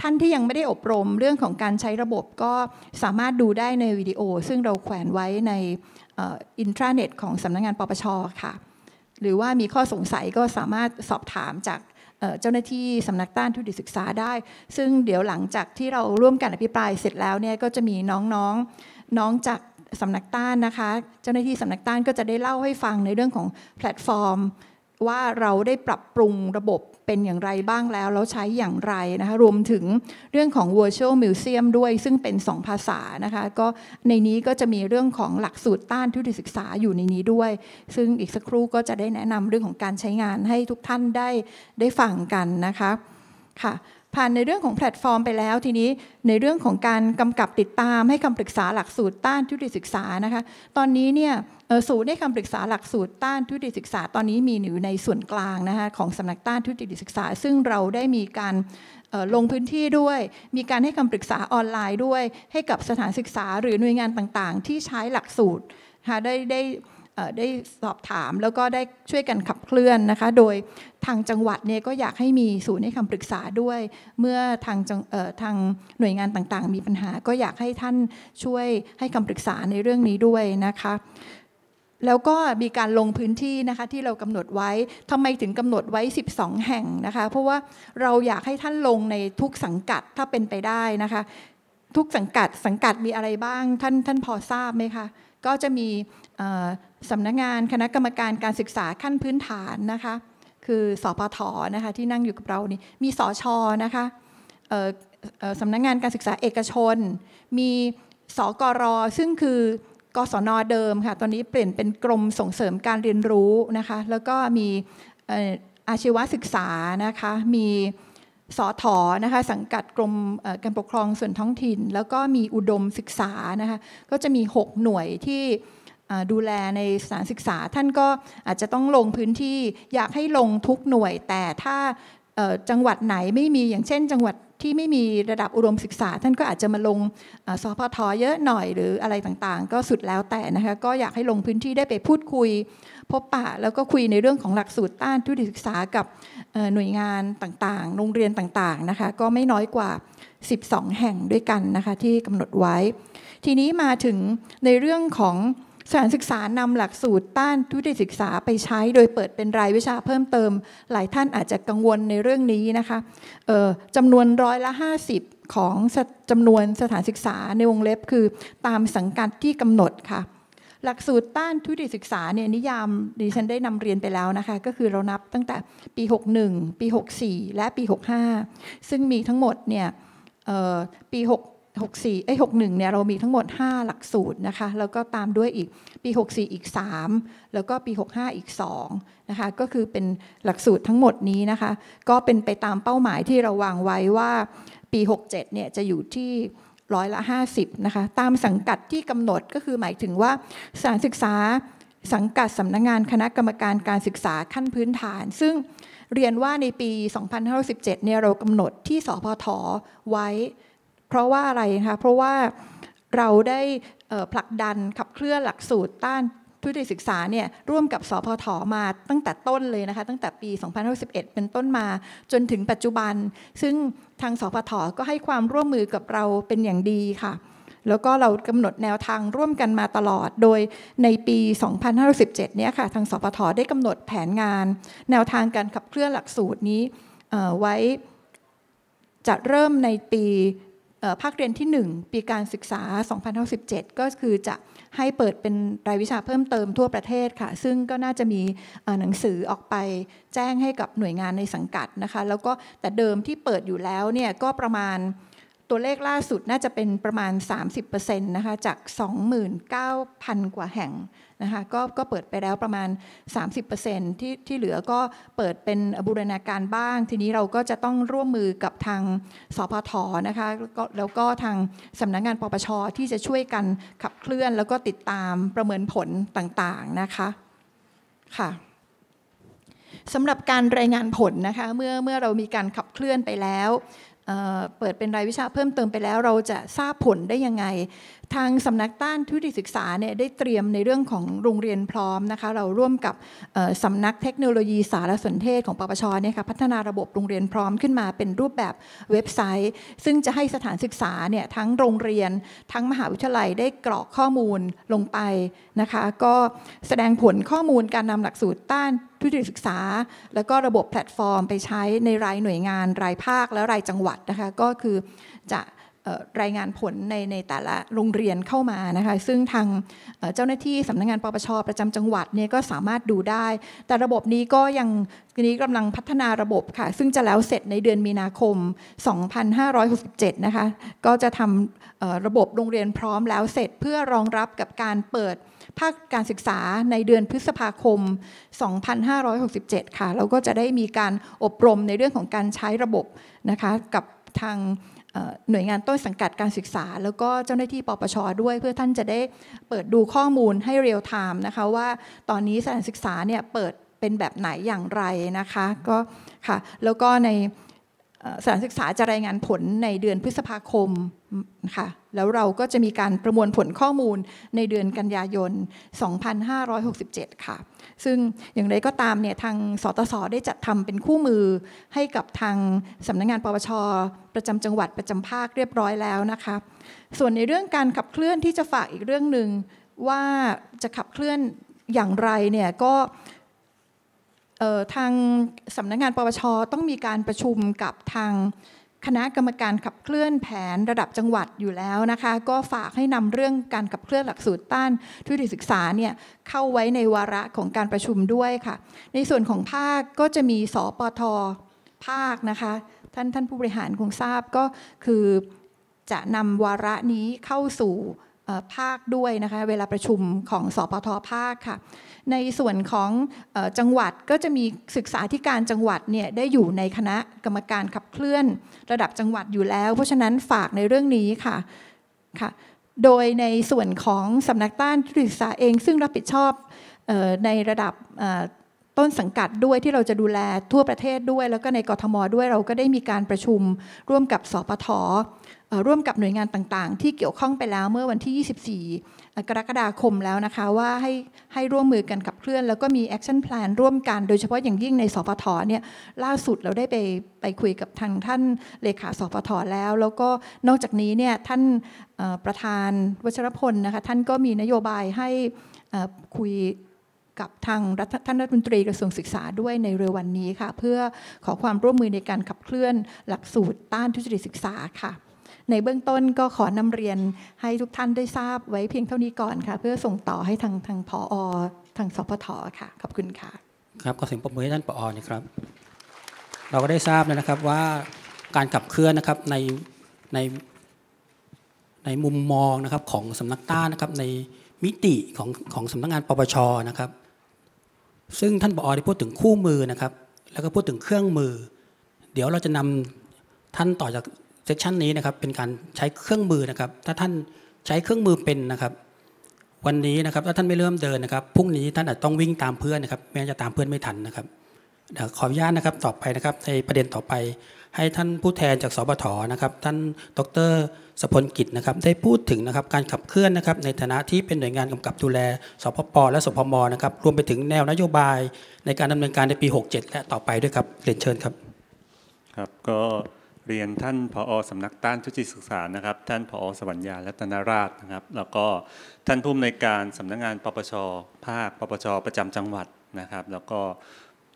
ท่านที่ยังไม่ได้อบรมเรื่องของการใช้ระบบก็สามารถดูได้ในวิดีโอ ซึ่งเราแขวนไว้ในอินทราเน็ต ของสำนักงงานปปชค่ะ หรือว่ามีข้อสงสัยก็สามารถสอบถามจากเจ้าหน้าที่สำนักต้านทุติศึกษาได้ ซึ่งเดี๋ยวหลังจากที่เราร่วมกันอภิปรายเสร็จแล้วเนี่ยก็จะมีน้องๆน้องจากสำนักต้านนะคะ เจ้าหน้าที่สำนักต้านก็จะได้เล่าให้ฟังในเรื่องของแพลตฟอร์มว่าเราได้ปรับปรุงระบบเป็นอย่างไรบ้างแล้วแล้วใช้อย่างไรนะคะรวมถึงเรื่องของ Virtual Museum ด้วยซึ่งเป็น 2 ภาษานะคะ ก็ในนี้ก็จะมีเรื่องของหลักสูตรต้านทุติศึกษาอยู่ในนี้ด้วย ซึ่งอีกสักครู่ก็จะได้แนะนำเรื่องของการใช้งานให้ทุกท่านได้ได้ฟังกันนะคะค่ะ ผ่านในเรื่องของแพลตฟอร์มไปแล้วทีนี้ในเรื่องของการกำกับติดตามให้คำปรึกษาหลักสูตรต้านทุติศึกษานะคะ ตอนนี้เนี่ยศูนย์ได้คำปรึกษาหลักสูตรต้านทุจริตศึกษาตอนนี้มีอยู่ในส่วนกลางนะคะของสำนักต้านทุจริตศึกษา ซึ่งเราได้มีการลงพื้นที่ด้วย มีการให้คำปรึกษาออนไลน์ด้วย ให้กับสถานศึกษาหรือหน่วยงานต่างๆ ที่ใช้หลักสูตรค่ะได้ได้ได้สอบถามแล้วก็ได้ช่วยกันขับเคลื่อนนะคะโดยทางจังหวัดเนี่ยก็อยากให้มีศูนย์ให้คำปรึกษาด้วย เมื่อทางทางหน่วยงานต่างๆ มีปัญหา ก็อยากให้ท่านช่วยให้คำปรึกษาในเรื่องนี้ด้วยนะคะแล้วก็มีการลงพื้นที่นะคะที่เรากำหนดไว้ทำไมถึงกำหนดไว้ 12 แห่งนะคะเพราะว่าเราอยากให้ท่านลงในทุกสังกัดถ้าเป็นไปได้นะคะ ทุกสังกัดสังกัดมีอะไรบ้างท่านท่านพอทราบไหมคะก็จะมีสำนักงงานคณะกรรมการการศึกษาขั้นพื้นฐานนะคะคือสอปทนะคะที่นั่งอยู่กับเรานี่มีสอชอนะคะสำนักงงานการศึกษาเอกชน มีสกรซึ่งคือกศนเดิมค่ะ ตอนนี้เปลี่ยนเป็นกรมส่งเสริมการเรียนรู้นะคะ แล้วก็มีอาชีวศึกษานะคะ มีสอถอนะคะ สังกัดกรมการปกครองส่วนท้องถิ่น แล้วก็มีอุดมศึกษานะคะ ก็จะมี 6 หน่วยที่ดูแลในสถานศึกษา ท่านก็อาจจะต้องลงพื้นที่อยากให้ลงทุกหน่วย แต่ถ้าจังหวัดไหนไม่มีอย่างเช่น จังหวัดที่ไม่มีระดับอุดมศึกษา ท่านก็อาจจะมาลงสพทเยอะหน่อยหรืออะไรต่างๆ ก็สุดแล้วแต่นะคะก็อยากให้ลงพื้นที่ได้ไปพูดคุย พบปะแล้วก็คุยในเรื่องของหลักสูตรต้านทุนิศึกษากับหน่วยงานต่างๆ โรงเรียนต่างๆนะคะก็ไม่น้อยกว่า 12 แห่งด้วยกันนะคะที่กำหนดไว้ ทีนี้มาถึงในเรื่องของสถานศึกษานำหลักสูตรต้านทุจริตศึกษาไปใช้โดยเปิดเป็นรายวิชาเพิ่มเติม หลายท่านอาจจะกังวลในเรื่องนี้นะคะจำนวนร้อยละ 50 ของจำนวนสถานศึกษาในวงเล็บคือตามสังกัดที่กำหนดค่ะ หลักสูตรต้านทุจริตศึกษาเนี่ยนิยามดิฉันได้นำเรียนไปแล้วนะคะ ก็คือเรานับตั้งแต่ปี 61 ปี 64 และปี65ซึ่งมีทั้งหมดเนี่ยปี 6 64ไอ้ 61 เนี่ย เรามีทั้งหมด 5 หลักสูตรนะคะ แล้วก็ตามด้วยอีกปี 64 อีก 3 แล้วก็ปี 65 อีก 2 นะคะ ก็คือเป็นหลักสูตรทั้งหมดนี้นะคะ ก็เป็นไปตามเป้าหมายที่เราวางไว้ว่าปี 67 เนี่ย จะอยู่ที่ร้อยละ 50 นะคะ ตามสังกัดที่กำหนดก็คือหมายถึงว่าสถานศึกษาสังกัดสำนักงงานคณะกรรมการการศึกษาขั้นพื้นฐาน ซึ่งเรียนว่าในปี 2517เนี่ย เรากำหนดที่สพทไว้เพราะว่าอะไรคะ เพราะว่าเราได้ผลักดันขับเคลื่อนหลักสูตรต้านทุจริตศึกษาเนี่ยร่วมกับ สพทมาตั้งแต่ต้นเลยนะคะตั้งแต่ปี2011 เป็นต้นมาจนถึงปัจจุบัน ซึ่งทางสพทก็ให้ความร่วมมือกับเราเป็นอย่างดีค่ะแล้วก็เรากำหนดแนวทางร่วมกันมาตลอด โดยในปี 2517เนี่ยค่ะทางสพทได้กำหนดแผนงาน แนวทางการขับเคลื่อนหลักสูตรนี้ไว้จะเริ่มในปีภาคเรียนที่ 1 ปีการศึกษา 2017 ก็คือจะให้เปิดเป็นรายวิชาเพิ่มเติมทั่วประเทศค่ะ ซึ่งก็น่าจะมีหนังสือออกไปแจ้งให้กับหน่วยงานในสังกัดนะคะ แล้วก็แต่เดิมที่เปิดอยู่แล้วเนี่ยก็ประมาณตัวเลขล่าสุดน่าจะเป็นประมาณ 30%นะคะจาก 29,000 กว่าแห่งนะคะก็ก็เปิดไปแล้วประมาณ30%ที่ที่เหลือก็เปิดเป็นบูรณาการบ้างทีนี้เราก็จะต้องร่วมมือกับทางสพทนะคะแล้วก็ทางสำนักงงานปปชที่จะช่วยกันขับเคลื่อน แล้วก็ติดตามประเมินผลต่างๆนะคะค่ะสำหรับการรายงานผลนะคะเมื่อเมื่อเรามีการขับเคลื่อนไปแล้วเปิดเป็นรายวิชาเพิ่มเติมไปแล้ว เราจะทราบผลได้ยังไงทางสำนักต้านทุติศึกษาเนี่ยได้เตรียมในเรื่องของโรงเรียนพร้อมนะคะเราร่วมกับสำนักเทคโนโลยีสารสนเทศของปปชเนี่ยค่ะพัฒนาระบบโรงเรียนพร้อมขึ้นมาเป็นรูปแบบเว็บไซต์ ซึ่งจะให้สถานศึกษาเนี่ยทั้งโรงเรียน ทั้งมหาวิทยาลัยได้กรอกข้อมูลลงไปนะคะ ก็แสดงผลข้อมูลการนำหลักสูตรต้านทุติศึกษา แล้วก็ระบบแพลตฟอร์มไปใช้ในรายหน่วยงาน รายภาคและรายจังหวัดนะคะก็คือจะรายงานผลในในแต่ละโรงเรียนเข้ามานะคะ ซึ่งทางเจ้าหน้าที่สำนักงงานปปชประจำจังหวัดเนี่ยก็สามารถดูได้ แต่ระบบนี้ก็ยังนี้กำลังพัฒนาระบบค่ะซึ่งจะแล้วเสร็จในเดือนมีนาคม2567นะคะก็จะทำระบบโรงเรียนพร้อมแล้วเสร็จเพื่อรองรับกับการเปิดภาคการศึกษาในเดือนพฤษภาคม2567ค่ะเราก็จะได้มีการอบรมในเรื่องของการใช้ระบบนะคะกับทางหน่วยงานต้นสังกัดการศึกษา แล้วก็เจ้าหน้าที่ปปช ด้วย เพื่อท่านจะได้เปิดดูข้อมูลให้เรียลไทม์นะคะ ว่าตอนนี้สถานศึกษาเนี่ยเปิดเป็นแบบไหนอย่างไรนะคะก็ค่ะแล้วก็ในสถานศึกษาจะรายงานผลในเดือนพฤษภาคมค่ะแล้วเราก็จะมีการประมวลผลข้อมูลในเดือนกันยายน 2567 ค่ะ ซึ่งอย่างไรก็ตามเนี่ยทางสตสได้จัดทำเป็นคู่มือ ให้กับทางสำนักงงานปปชประจำจังหวัดประจำภาคเรียบร้อยแล้วนะคะส่วนในเรื่องการขับเคลื่อนที่จะฝากอีกเรื่องหนึ่งว่าจะขับเคลื่อนอย่างไรเนี่ยก็ทางสำนักงงานปปชต้องมีการประชุมกับทางคณะกรรมการขับเคลื่อนแผนระดับจังหวัดอยู่แล้วนะคะก็ฝากให้นำเรื่องการขับเคลื่อนหลักสูตรต้านทุจริตศึกษาเนี่ยเข้าไว้ในวาระของการประชุมด้วยค่ะ ในส่วนของภาคก็จะมีสปทภาคนะคะท่านท่านผู้บริหารคงทราบก็คือจะนำวาระนี้เข้าสู่ภาคด้วยนะคะเวลาประชุมของสปทภาคค่ะในส่วนของจังหวัดก็จะมีศึกษาธิการจังหวัดเนี่ยได้อยู่ในคณะกรรมการขับเคลื่อน ระดับจังหวัดอยู่แล้ว เพราะฉะนั้นฝากในเรื่องนี้ค่ะค่ะโดยในส่วนของสำนักต้านศึกษาเองซึ่งรับผิดชอบในระดับต้นสังกัดด้วยที่เราจะดูแลทั่วประเทศด้วย แล้วก็ในกรทมด้วยเราก็ได้มีการประชุม ร่วมกับสปทร่วมกับหน่วยงานต่างๆ ที่เกี่ยวข้องไปแล้วเมื่อวันที่ 24กรกฎาคมแล้วนะคะว่าให้ให้ร่วมมือกันกับเคลื่อน แล้วก็มีแอคชั่นแพลนร่วมกัน โดยเฉพาะอย่างยิ่งในสพทเนี่ยล่าสุดเราได้ไปไปคุยกับทางท่านเลขาสพทแล้ว แล้วก็นอกจากนี้เนี่ยท่านประธานวชรพลนะคะท่านก็มีนโยบายให้คุยกับทางท่านรัฐมนตรีกระทรวงศึกษาด้วยในเร็ววันนี้ค่ะเพื่อขอความร่วมมือในการขับเคลื่อนหลักสูตรต้านทุจริตศึกษาค่ะในเบื้องต้นก็ขอนำเรียนให้ทุกท่านได้ทราบไว้เพียงเท่านี้ก่อนค่ะเพื่อส่งต่อให้ทางทางพออทางสพทค่ะขอบคุณค่ะครับขอเสียงปรบมือให้ท่านปออนะครับเราก็ได้ทราบแล้วนะครับว่าการขับเคลื่อนนะครับในในในมุมมองนะครับของสำนักต้านนะครับ ในมิติของของสำนักงานปปชนะครับ ซึ่งท่านปออได้พูดถึงคู่มือนะครับแล้วก็พูดถึงเครื่องมือ เดี๋ยวเราจะนำท่านต่อจากเซสชันนี้นะครับเป็นการใช้เครื่องมือนะครับ ถ้าท่านใช้เครื่องมือเป็นนะครับ วันนี้นะครับถ้าท่านไม่เริ่มเดินนะครับพรุ่งนี้ท่านอาจต้องวิ่งตามเพื่อนนะครับ แม้จะตามเพื่อนไม่ทันนะครับขออนุญาตนะครับต่อไปนะครับ ในประเด็นต่อไป ให้ท่านผู้แทนจากสบทนะครับ ท่านดรสพลกิจนะครับ ได้พูดถึงนะครับการขับเคลื่อนนะครับ ในฐานะที่เป็นหน่วยงานกำกับดูแลสพปและสพมนะครับรวมไปถึงแนวนโยบายในการดำเนินการในปี 67 และต่อไปด้วยครับเรียนเชิญครับ ครับก็เรียนท่านผอสำนักต้านทุจริตศึกษานะครับ ท่านผอสวรรยาลัตนราชนะครับ แล้วก็ท่านผู้อำนวยการสำนักงานปปชภาคปปชประจำจังหวัดนะครับ แล้วก็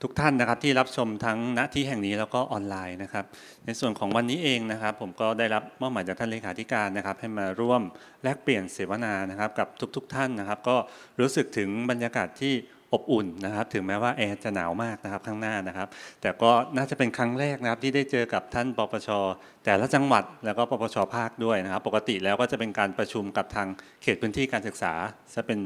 ทุกท่านนะครับที่รับชมทั้งณที่แห่งนี้แล้วก็ออนไลน์นะครับ ในส่วนของวันนี้เองนะครับ ผมก็ได้รับมอบหมายจากท่านเลขาธิการนะครับ ให้มาร่วมแลกเปลี่ยนเสวนานะครับ กับทุกๆ ท่านนะครับ ก็รู้สึกถึงบรรยากาศที่อบอุ่นนะครับถึงแม้ว่าแอร์จะหนาวมากนะครับข้างหน้านะครับแต่ก็น่าจะเป็นครั้งแรกนะครับ ที่ได้เจอกับท่านปปชแต่ละจังหวัด แล้วก็ปปชภาคด้วยนะครับปกติแล้วก็จะเป็นการประชุมกับทางเขตพื้นที่การศึกษาจะเป็น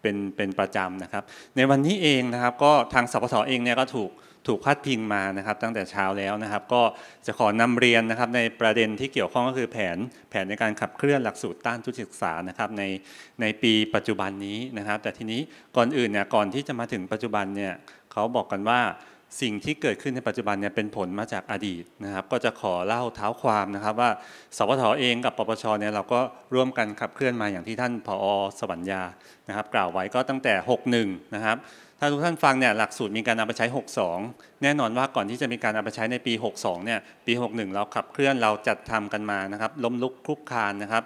เป็นเป็นประจำนะครับ ในวันนี้เองนะครับก็ทางสพสเองเนี่ยก็ถูกถูกพาดพิงมานะครับ ตั้งแต่เช้าแล้วนะครับก็จะขอนำเรียนนะครับ ในประเด็นที่เกี่ยวข้องก็คือแผนแผนในการขับเคลื่อนหลักสูตรต้านทุจริตศึกษานะครับในในปีปัจจุบันนี้นะครับ แต่ทีนี้ก่อนอื่นเนี่ยก่อนที่จะมาถึงปัจจุบันเนี่ยเขาบอกกันว่าสิ่งที่เกิดขึ้นในปัจจุบันเนี่ยเป็นผลมาจากอดีตนะครับ ก็จะขอเล่าเท้าความนะครับ ว่าสพทเองกับปปชเนี่ยเราก็ร่วมกันขับเคลื่อนมาอย่างที่ท่านผอสวรญยานะครับกล่าวไว้ก็ตั้งแต่61นะครับาทุกท่านฟังเนี่ยหลักสูตรมีการนำไปใช้62 แน่นอนว่าก่อนที่จะมีการนำไปใช้ในปี 62 เนี่ยปี 61 เราขับเคลื่อนเราจัดทำกันมานะครับล้มลุกคลุกคานนะครับ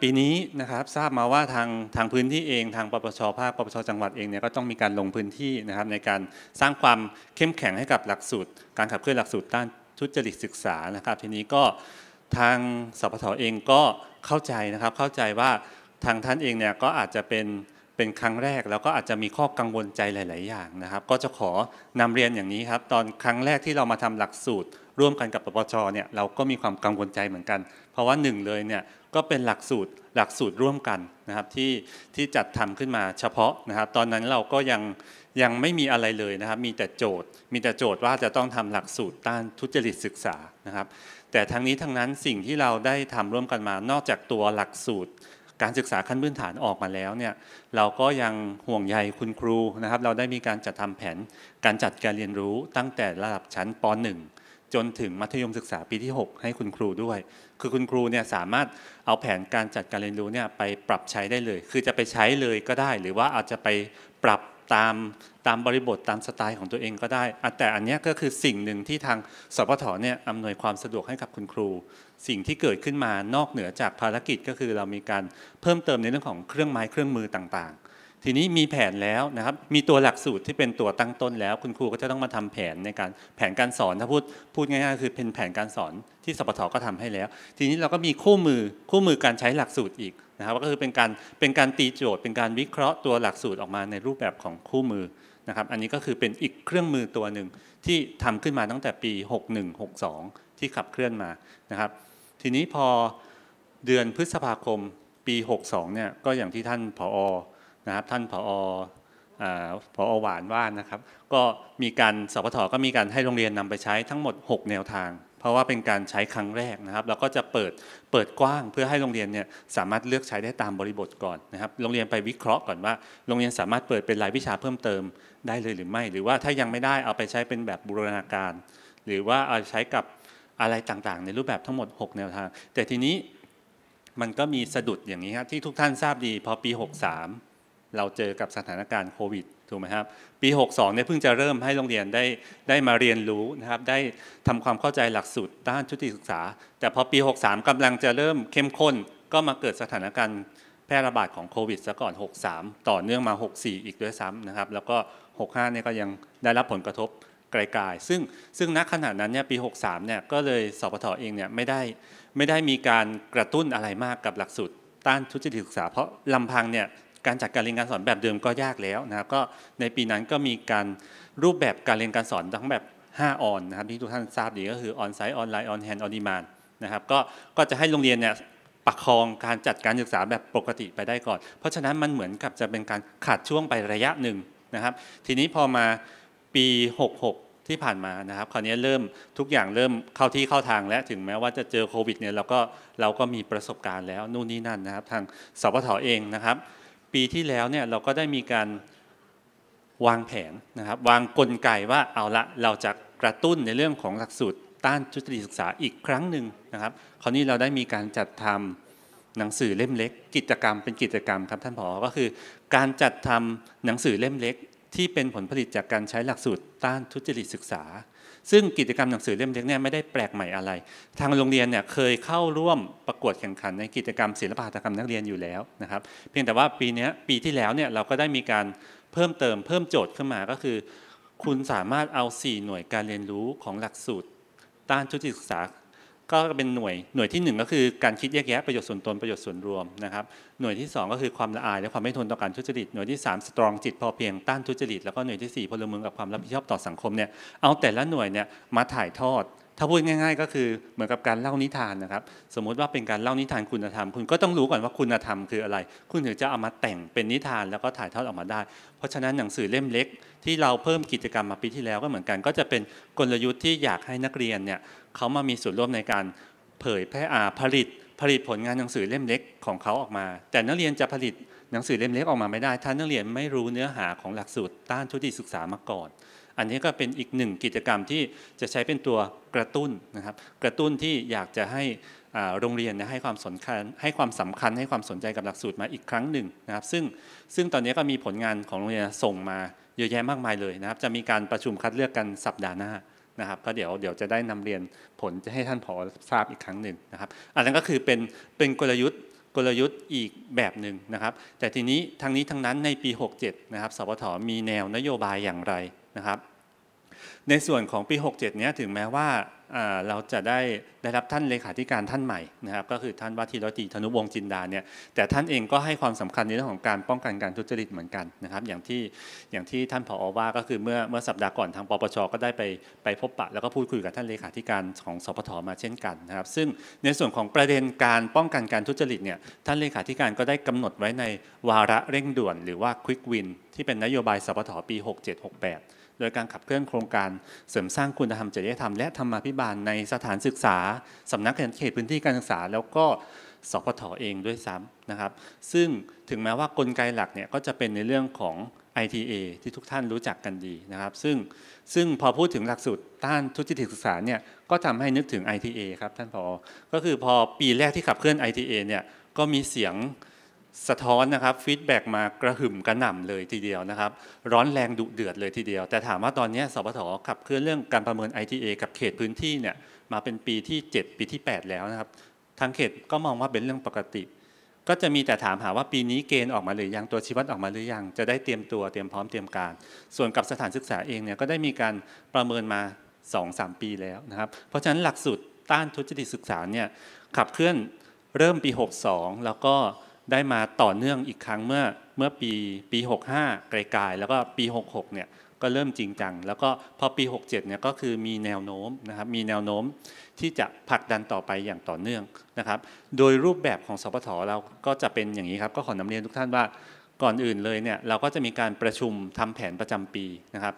ปีนี้นะครับทราบมาว่าทางทางพื้นที่เอง ทางปปชภาคปปชจังหวัดเองเนี่ยก็ต้องมีการลงพื้นที่นะครับในการสร้างความเข้มแข็งให้กับหลักสูตรการขับเคลื่อนหลักสูตรด้านทุจริตศึกษานะครับ ทีนี้ก็ทางสปทเองก็เข้าใจนะครับเข้าใจว่าทางท่านเองเนี่ยก็อาจจะเป็นเป็นครั้งแรกแล้วก็อาจจะมีข้อกังวลใจหลาย ๆ อย่างนะครับ ก็จะขอนำเรียนอย่างนี้ครับตอนครั้งแรกที่เรามาทำหลักสูตร ร่วมกันกับปปช เนี่ยเราก็มีความกังวลใจเหมือนกัน เพราะว่าหนึ่งเลยเนี่ยก็เป็นหลักสูตร หลักสูตรร่วมกันนะครับที่ที่จัดทำขึ้นมาเฉพาะนะครับตอนนั้นเราก็ยังยังไม่มีอะไรเลยนะครับมีแต่โจทย์ มีแต่โจทย์ว่าจะต้องทำหลักสูตรต้านทุจริตศึกษานะครับ แต่ทั้งนี้ทั้งนั้นสิ่งที่เราได้ทำร่วมกันมานอกจากตัวหลักสูตรการศึกษาขั้นพื้นฐานออกมาแล้วเนี่ยเราก็ยังห่วงใยคุณครูนะครับ เราได้มีการจัดทำแผนการจัดการเรียนรู้ตั้งแต่ระดับชั้นป .1 จนถึงมัธยมศึกษาปีที่ 6 ให้คุณครูด้วย คือคุณครูเนี่ยสามารถเอาแผนการจัดการเรียนรู้เนี่ยไปปรับใช้ได้เลย คือจะไปใช้เลยก็ได้ หรือว่าอาจจะไปปรับตามตามบริบทตามสไตล์ของตัวเองก็ได้แต่อันนี้ก็คือสิ่งหนึ่งที่ทาง สพทเนี่ยอำนวยความสะดวกให้กับคุณครูสิ่งที่เกิดขึ้นมานอกเหนือจากภารกิจก็คือเรามีการเพิ่มเติมในเรื่องของเครื่องไม้เครื่องมือต่าง ๆ ทีนี้มีแผนแล้วนะครับ มีตัวหลักสูตรที่เป็นตัวตั้งต้นแล้ว คุณครูก็จะต้องมาทำแผนในการแผนการสอนถ้าพูดพูดง่ายๆคือเป็นแผนการสอนที่สปทก็ทำให้แล้ว ทีนี้เราก็มีคู่มือคู่มือการใช้หลักสูตรอีกนะครับ ก็คือเป็นการเป็นการตีโจทย์เป็นการวิเคราะห์ตัวหลักสูตรออกมาในรูปแบบของคู่มือนะครับ อันนี้ก็คือเป็นอีกเครื่องมือตัวหนึ่งที่ทำขึ้นมาตั้งแต่ปี 6162ที่ขับเคลื่อนมานะครับทีนี้พอเดือนพฤษภาคมปี 62 เนี่ยก็อย่างที่ท่านผอนะครับท่านผออออหวานว่านนะครับก็มีการสพทก็มีการให้โรงเรียนนำไปใช้ทั้งหมด 6 แนวทาง เพราะว่าเป็นการใช้ครั้งแรกนะครับแล้วก็จะเปิดเปิดกว้างเพื่อให้โรงเรียนเนี่ยสามารถเลือกใช้ได้ตามบริบทก่อนนะครับโรงเรียนไปวิเคราะห์ก่อนว่า โรงเรียนสามารถเปิดเป็นรายวิชาเพิ่มเติมได้เลยหรือไม่ หรือว่าถ้ายังไม่ได้เอาไปใช้เป็นแบบบูรณาการ หรือว่าเอาใช้กับอะไรต่างๆ ในรูปแบบทั้งหมด6แนวทาง แต่ทีนี้มันก็มีสะดุดอย่างนี้ครับที่ทุกท่านทราบดี พอปี 63 เราเจอกับสถานการณ์โควิดถูกไหมครับปี 62เนี่ยเพิ่งจะเริ่มให้โรงเรียนได้ได้มาเรียนรู้นะครับได้ทำความเข้าใจหลักสูตรด้านชุติศึกษา แต่พอปี 63 กำลังจะเริ่มเข้มข้นก็มาเกิดสถานการณ์แพร่ระบาดของโควิดซะก่อน63 ต่อเนื่องมา 64 อีกด้วยซ้ำนะครับแล้วก็65เนี่ยก็ยังได้รับผลกระทบไกลๆซึ่งซึ่งณขณะนั้นเนี่ยปี63เนี่ยก็เลยสพทอเองเนี่ยไม่ได้ไม่ได้มีการกระตุ้นอะไรมากกับหลักสูตรต้านทุจริตศึกษาเพราะลำพังเนี่ยการจัดการเรียนการสอนแบบเดิมก็ยากแล้วนะครับก็ในปีนั้นก็มีการรูปแบบการเรียนการสอนทั้งแบบ5ออนนะครับที่ทุกท่านทราบดีก็คือออนไซต์ออนไลน์ออนแฮนด์ออนดีมานนะครับก็ก็จะให้โรงเรียนเนี่ยประคองการจัดการศึกษาแบบปกติไปได้ก่อน เพราะฉะนั้นมันเหมือนกับจะเป็นการขาดช่วงไประยะหนึ่งนะครับ ทีนี้พอมาปี 66 ที่ผ่านมานะครับ คราวนี้เริ่มทุกอย่างเริ่มเข้าที่เข้าทางและถึงแม้ว่าจะเจอโควิดเนี่ยเราก็เราก็มีประสบการณ์แล้วนู่นนี่นั่นนะครับ ทางสพทเองนะครับ ปีที่แล้วเนี่ยเราก็ได้มีการวางแผนนะครับวางกลไกว่าเอาละเราจะกระตุ้นในเรื่องของหลักสูตรต้านทุจริตศึกษาอีกครั้งหนึ่งนะครับ คราวนี้เราได้มีการจัดทำหนังสือเล่มเล็ก กิจกรรมเป็นกิจกรรมครับท่านผอ ก็คือ การจัดทำหนังสือเล่มเล็กที่เป็นผลผลิตจากการใช้หลักสูตรต้านทุจริตศึกษา ซึ่งกิจกรรมหนังสือเล่มเล็กเนี่ยไม่ได้แปลกใหม่อะไร ทางโรงเรียนเนี่ยเคยเข้าร่วมประกวดแข่งขันในกิจกรรมศิลปะตกรรมนักเรียนอยู่แล้วนะครับ เพียงแต่ว่าปีนี้ปีที่แล้วเนี่ยเราก็ได้มีการเพิ่มเติมเพิ่มโจทย์ขึ้นมา ก็คือ คุณสามารถเอา 4 หน่วยการเรียนรู้ของหลักสูตรต้านทุจริตศึกษาก็เป็นหน่วยหน่วยที่ 1 ก็คือการคิดแยกแยะประโยชน์ส่วนตนประโยชน์ส่วนรวมนะครับหน่วยที่ 2 ก็คือความละอายและความไม่ทนต่อการทุจริตหน่วยที่3สตรองจิตพอเพียงต้านทุจริตแล้วก็หน่วยที่4พลเมืองกับความรับผิดชอบต่อสังคมเนี่ยเอาแต่ละหน่วยเนี่ยมาถ่ายทอดถ้าพูดง่ายๆ ก็คือเหมือนกับการเล่านิทานนะครับสมมุติว่าเป็นการเล่านิทานคุณธรรมคุณก็ต้องรู้ก่อนว่าคุณธรรมคืออะไร คุณถึงจะเอามาแต่งเป็นนิทานแล้วก็ถ่ายทอดออกมาได้ เพราะฉะนั้นหนังสือเล่มเล็ก ที่เราเพิ่มกิจกรรมมาปีที่แล้ว ก็เหมือนกันก็จะเป็นกลยุทธ์ที่อยากให้นักเรียนเนี่ยเขามามีส่วนร่วมในการเผยแพร่ผลิต ผลิตผลงานหนังสือเล่มเล็กของเขาออกมา แต่นักเรียนจะผลิตหนังสือเล่มเล็กออกมาไม่ได้ ถ้านักเรียนไม่รู้เนื้อหาของหลักสูตรต้านทุติตศึกษามาก่อนอันนี้ก็เป็นอีกหนึ่งกิจกรรมที่จะใช้เป็นตัวกระตุ้นนะครับกระตุ้นที่อยากจะให้โรงเรียนให้ความสนคัญให้ความสำคัญให้ความสนใจกับหลักสูตรมาอีกครั้งหนึ่งนะครับ ซึ่งซึ่งตอนนี้ก็มีผลงานของโรงเรียนส่งมาเยอะแยะมากมายเลยนะครับ จะมีการประชุมคัดเลือกกันสัปดาห์หน้านะครับ ก็เดี๋ยวเดี๋ยวจะได้นำเรียนผลจะให้ท่านผอทราบอีกครั้งหนึ่งนะครับอันนั้นก็คือเป็นเป็นกลยุทธ์ กลยุทธ์อีกแบบหนึ่งนะครับแต่ทีนี้ทั้งนี้ทั้งนั้นในปี 67 นะครับสพทมีแนวนโยบายอย่างไรนะครับในส่วนของปี67เนี้ยถึงแม้ว่าเราจะได้ได้รับท่านเลขาธิการท่านใหม่นะครับก็คือท่านวัติรติธนุวงจินดาเนี่ยแต่ท่านเองก็ให้ความสำคัญในเรื่องของการป้องกันการทุจริตเหมือนกันนะครับอย่างที่อย่างที่ท่านผออว่าก็คือเมื่อเมื่อสัปดาห์ก่อนทางปปชก็ได้ไปไปพบปะแล้วก็พูดคุยกับท่านเลขาธิการของสพทมาเช่นกันนะครับซึ่งในส่วนของประเด็นการป้องกันการทุจริตเนี่ยท่านเลขาธิการก็ได้กำหนดไว้ในวาระเร่งด่วน หรือว่าควิกวินที่เป็นนโยบายสพทปี6768โดยการขับเคลื่อนโครงการ เสริมสร้างคุณธรรมจริยธรรมและธรรมาภิบาลในสถานศึกษาสำนักงานเขตพื้นที่การศึกษา แล้วก็สพทอเองด้วยซ้ำนะครับ ซึ่งถึงแม้ว่ากลไกหลักเนี่ยก็จะเป็นในเรื่องของ ITA ที่ทุกท่านรู้จักกันดีนะครับ ซึ่งซึ่งพอพูดถึงหลักสูตรต้านทุจริตศึกษาเนี่ยก็ทำให้นึกถึง ITA ครับท่านพอก็คือพอปีแรกที่ขับเคลื่อน ITA เนี่ยก็มีเสียงสะท้อนนะครับฟีดแบ็กมากระหึ่มกระหน่ำเลยทีเดียวนะครับ ร้อนแรงดุเดือดเลยทีเดียวแต่ถามว่าตอนนี้สพทขับเคลื่อนเรื่องการประเมิน ITA กับเขตพื้นที่เนี่ยมาเป็นปีที่7ปีที่ 8 แล้วนะครับทางเขตก็มองว่าเป็นเรื่องปกติ ก็จะมีแต่ถามหาว่าปีนี้เกณฑ์ออกมาหรือยังตัวชี้วัดออกมาหรือยัง จะได้เตรียมตัวเตรียมพร้อมเตรียมการ ส่วนกับสถานศึกษาเองเนี่ยก็ได้มีการประเมินมา2-3ปีแล้วนะครับ เพราะฉะนั้นหลักสูตรต้านทุจริตศึกษาเนี่ยขับเคลื่อนเริ่มปี 62 แล้วก็ได้มาต่อเนื่องอีกครั้งเมื่อเมื่อปีปี 65ไกลๆแล้วก็ปี 66 เนี่ยก็เริ่มจริงจังแล้วก็พอปี 67 เนี่ยก็คือมีแนวโน้มนะครับมีแนวโน้มที่จะผลักดันต่อไปอย่างต่อเนื่องนะครับโดยรูปแบบของสพทเราก็จะเป็นอย่างนี้ครับ ก็ขอนำเรียนทุกท่านว่าก่อนอื่นเลยเนี่ยเราก็จะมีการประชุมทำแผนประจำปีนะครับ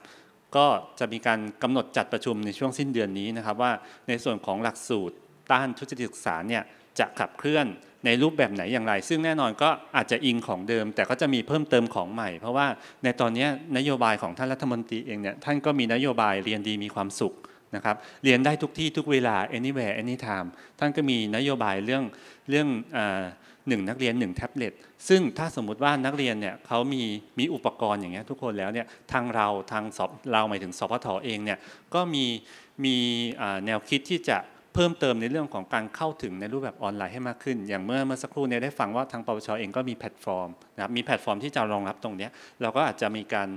ก็จะมีการกำหนดจัดประชุมในช่วงสิ้นเดือนนี้นะครับ ว่าในส่วนของหลักสูตรต้านทุจริตศึกษาเนี่ยจะขับเคลื่อนในรูปแบบไหนอย่างไร ซึ่งแน่นอนก็อาจจะอิงของเดิมแต่ก็จะมีเพิ่มเติมของใหม่ เพราะว่าในตอนนี้นโยบายของท่านรัฐมนตรีเองเนี่ยท่านก็มีนโยบายเรียนดีมีความสุขนะครับเรียนได้ทุกที่ทุกเวลา anywhere anytime ท่านก็มีนโยบายเรื่องเรื่องหนึ่งนักเรียน1แท็บเล็ตซึ่งถ้าสมมุติว่านักเรียนเนี่ยเขามีมีอุปกรณ์อย่างเงี้ยทุกคนแล้วเนี่ยทางเราทางสอบเราหมายถึงสพทอเองเนี่ยก็มีมีแนวคิดที่จะพิ่มเติมในเรื่องของการเข้าถึงในรูปแบบออนไลน์ให้มากขึ้น อย่างเมื่อเมื่อสักครู่เนี่ยได้ฟังว่าทางปปชเองก็มีแพลตฟอร์มนะครับ มีแพลตฟอร์มที่จะรองรับตรงนี้เราก็อาจจะมีการ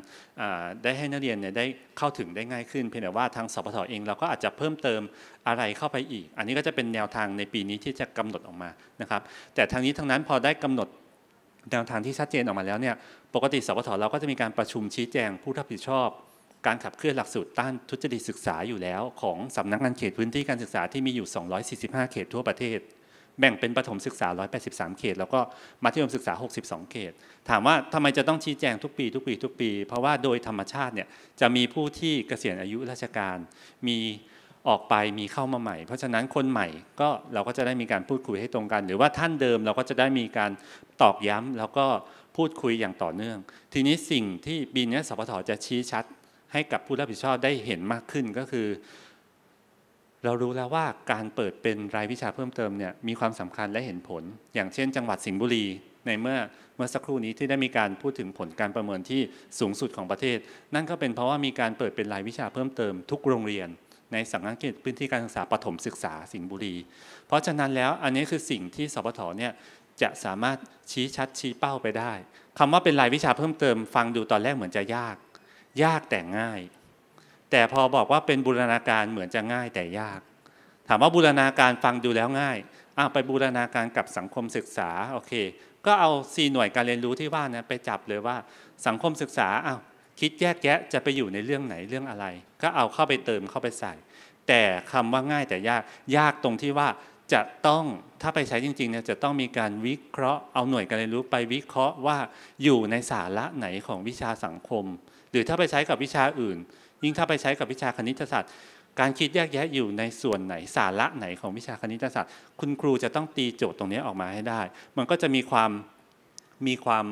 ได้ให้นักเรียนเนี่ยได้เข้าถึงได้ง่ายขึ้น เพียงแต่ว่าทางสปทเอง เราก็อาจจะเพิ่มเติมอะไรเข้าไปอีก อันนี้ก็จะเป็นแนวทางในปีนี้ที่จะกำหนดออกมา นะครับ แต่ทางนี้ทางนั้นพอได้กำหนดแนวทางที่ชัดเจนออกมาแล้วเนี่ย ปกติสปทเราก็จะมีการประชุมชี้แจงผู้รับผิดชอบการขับเคลื่อนหลักสูตรต้านทุจริตศึกษาอยู่แล้ว ของสำนักงานเขตพื้นที่การศึกษาที่มีอยู่ 245เขตทั่วประเทศ แบ่งเป็นประถมศึกษา 183 เขต แล้วก็มัธยมศึกษา62เขต ถามว่าทำไมจะต้องชี้แจงทุกปีทุกปีทุกปี เพราะว่าโดยธรรมชาติเนี่ยจะมีผู้ที่เกษียณอายุราชการมีออกไปมีเข้ามาใหม่ เพราะฉะนั้นคนใหม่ก็เราก็จะได้มีการพูดคุยให้ตรงกัน หรือว่าท่านเดิมเราก็จะได้มีการตอกย้ำแล้วก็พูดคุยอย่างต่อเนื่อง ทีนี้สิ่งที่ปีนี้สพทจะชี้ชัดให้กับผู้รับผิดชอบได้เห็นมากขึ้นก็คือ เรารู้แล้วว่าการเปิดเป็นรายวิชาเพิ่มเติมเนี่ยมีความสำคัญและเห็นผลอย่างเช่น จังหวัดสิงห์บุรี ในเมื่อเมื่อสักครู่นี้ที่ได้มีการพูดถึงผลการประเมินที่สูงสุดของประเทศ นั่นก็เป็นเพราะว่ามีการเปิดเป็นรายวิชาเพิ่มเติมทุกโรงเรียน ในสังกัดเขตพื้นที่การศึกษาปฐมศึกษาสิงห์บุรี เพราะฉะนั้นแล้วอันนี้คือสิ่งที่สปทเนี่ยจะสามารถชี้ชัดชี้เป้าไปได้ คำว่าเป็นรายวิชาเพิ่มเติม ฟังดูตอนแรกเหมือนจะยากยากแต่ง่าย แต่พอบอกว่าเป็นบูรณาการเหมือนจะง่ายแต่ยาก ถามว่าบูรณาการฟังดูแล้วง่ายอไปบูรณาการกับสังคมศึกษาโอเค ก็เอาสี่หน่วยการเรียนรู้ที่ว่านะไปจับเลยว่า สังคมศึกษาอ้าวคิดแยกแยะจะไปอยู่ในเรื่องไหนเรื่องอะไร ก็เอาเข้าไปเติมเข้าไปใส่ แต่คำว่าง่ายแต่ยาก ยากตรงที่ว่าจะต้อง ถ้าไปใช้จริงๆเนี่ยจะต้องมีการวิเคราะห์เอาหน่วยการเรียนรู้ไปวิเคราะห์ว่าอยู่ในสาระไหนของวิชาสังคมหรือถ้าไปใช้กับวิชาอื่น ยิ่งถ้าไปใช้กับวิชาคณิตศาสตร์การคิดแยกแยะอยู่ในส่วนไหนสาระไหนของวิชาคณิตศาสตร์คุณครูจะต้องตีโจทย์ตรงนี้ออกมาให้ได้ มันก็จะมีความมีความ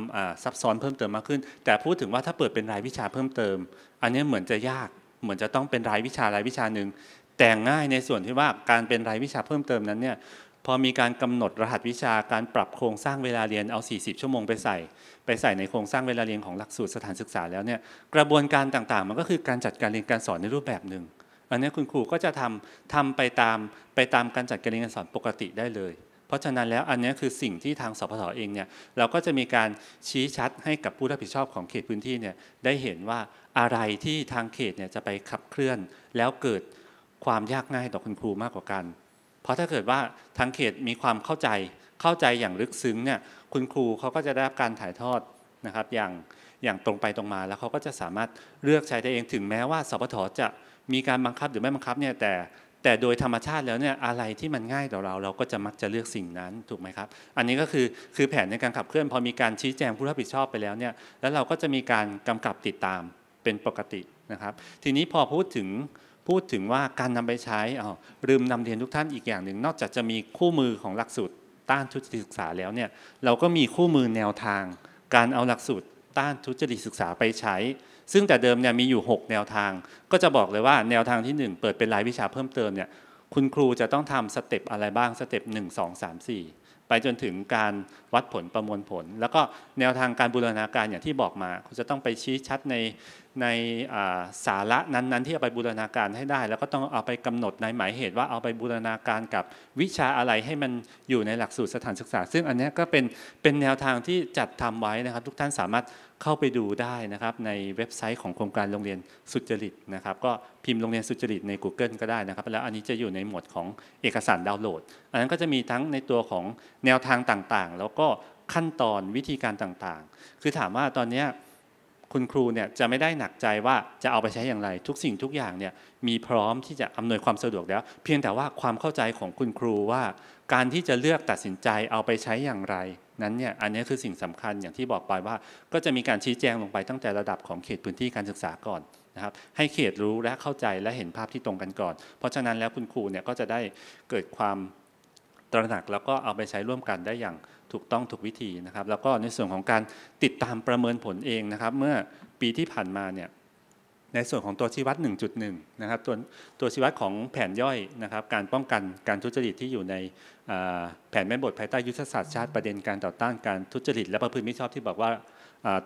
ซับซ้อนเพิ่มเติมมากขึ้น แต่พูดถึงว่าถ้าเปิดเป็นรายวิชาเพิ่มเติม อันนี้เหมือนจะยากเหมือนจะต้องเป็นรายวิชารายวิชาหนึ่งแต่ง่ายในส่วนที่ว่าการเป็นรายวิชาเพิ่มเติมนั้นเนี่ยพอมีการกำหนดรหัสวิชาการปรับโครงสร้างเวลาเรียนเอา40ชั่วโมงไปใส่ ไปใส่ในโครงสร้างเวลาเรียนของหลักสูตรสถานศึกษาแล้วเนี่ยกระบวนการต่างๆมันก็คือการจัดการเรียนการสอนในรูปแบบหนึ่งอันนี้คุณครูก็จะทำทำไปตาม ไปตามการจัดการเรียนการสอนปกติได้เลยเพราะฉะนั้นแล้วอันนี้คือสิ่งที่ทางสพทอเองเนี่ยเราก็จะมีการชี้ชัดให้กับผู้รับผิดชอบของเขตพื้นที่เนี่ยได้เห็นว่าอะไรที่ทางเขตเนี่ยจะไปขับเคลื่อนแล้วเกิดความยากง่ายต่อคุณครูมากกว่ากันเพราะถ้าเกิดว่าทางเขตมีความเข้าใจเข้าใจอย่างลึกซึ้งเนี่ย คุณครูเขาก็จะได้รับการถ่ายทอดนะครับ อย่างอย่างตรงไปตรงมาแล้วเขาก็จะสามารถเลือกใช้ได้เองถึงแม้ว่าสพทจะมีการบังคับหรือไม่บังคับเนี่ยแต่แต่โดยธรรมชาติแล้วเนี่ยอะไรที่มันง่ายต่อเรา เราก็จะมักจะเลือกสิ่งนั้นถูกไหมครับ อันนี้ก็คือคือแผนในการขับเคลื่อน พอมีการชี้แจงผู้รับผิดชอบไปแล้วเนี่ยแล้วเราก็จะมีการกำกับติดตามเป็นปกตินะครับ ทีนี้พอพูดถึงพูดถึงว่าการนำไปใช้อ๋อลืมนำเรียนทุกท่านอีกอย่างหนึ่ง นอกจากจะมีคู่มือของหลักสูตรต้านทุจริตศึกษาแล้วเนี่ย เราก็มีคู่มือแนวทาง การเอาหลักสูตรต้านทุจริตศึกษาไปใช้ ซึ่งแต่เดิมเนี่ยมีอยู่ 6 แนวทาง ก็จะบอกเลยว่าแนวทางที่ 1 เปิดเป็นรายวิชาเพิ่มเติมเนี่ย คุณครูจะต้องทำสเต็ปอะไรบ้างสเต็ป1 2 3 4ไปจนถึงการวัดผลประมวลผล แล้วก็แนวทางการบูรณาการอย่างที่บอกมาคุณจะต้องไปชี้ชัดในในสาระนั้นๆที่เอาไปบูรณาการให้ได้ แล้วก็ต้องเอาไปกำหนดในหมายเหตุว่าเอาไปบูรณาการกับวิชาอะไรให้มันอยู่ในหลักสูตรสถานศึกษา ซึ่งอันนี้ก็เป็นเป็นแนวทางที่จัดทำไว้นะครับ ทุกท่านสามารถเข้าไปดูได้นะครับในเว็บไซต์ของโครงการโรงเรียนสุจริตนะครับก็พิมพ์โรงเรียนสุจริตใน Google ก็ได้นะครับแล้วอันนี้จะอยู่ในหมวดของเอกสารดาวน์โหลดอันนั้นก็จะมีทั้งในตัวของแนวทางต่างๆ แล้วก็ขั้นตอนวิธีการต่างๆ คือถามว่าตอนนี้คุณครูเนี่ยจะไม่ได้หนักใจว่าจะเอาไปใช้อย่างไร ทุกสิ่งทุกอย่างเนี่ยมีพร้อมที่จะอำนวยความสะดวกแล้ว เพียงแต่ว่าความเข้าใจของคุณครูว่าการที่จะเลือกตัดสินใจเอาไปใช้อย่างไร นั้นเนี่ยอันนี้คือสิ่งสำคัญอย่างที่บอกไปว่าก็จะมีการชี้แจงลงไปตั้งแต่ระดับของเขตพื้นที่การศึกษาก่อนนะครับให้เขตรู้และเข้าใจและเห็นภาพที่ตรงกันก่อน เพราะฉะนั้นแล้วคุณครูเนี่ยก็จะได้เกิดความตระหนักแล้วก็เอาไปใช้ร่วมกันได้อย่างถูกต้องถูกวิธีนะครับ แล้วก็ในส่วนของการติดตามประเมินผลเองนะครับ เมื่อปีที่ผ่านมาเนี่ยในส่วนของตัวชี้วัด 1.1 นะครับตัวตัวชี้วัดของแผนย่อยนะครับการป้องกันการทุจริตที่อยู่ในแผนแม่บทภายใต้ยุทธศาสตร์ชาติประเด็นการต่อต้านการ ทุจริตและประพฤติมิชอบที่บอกว่า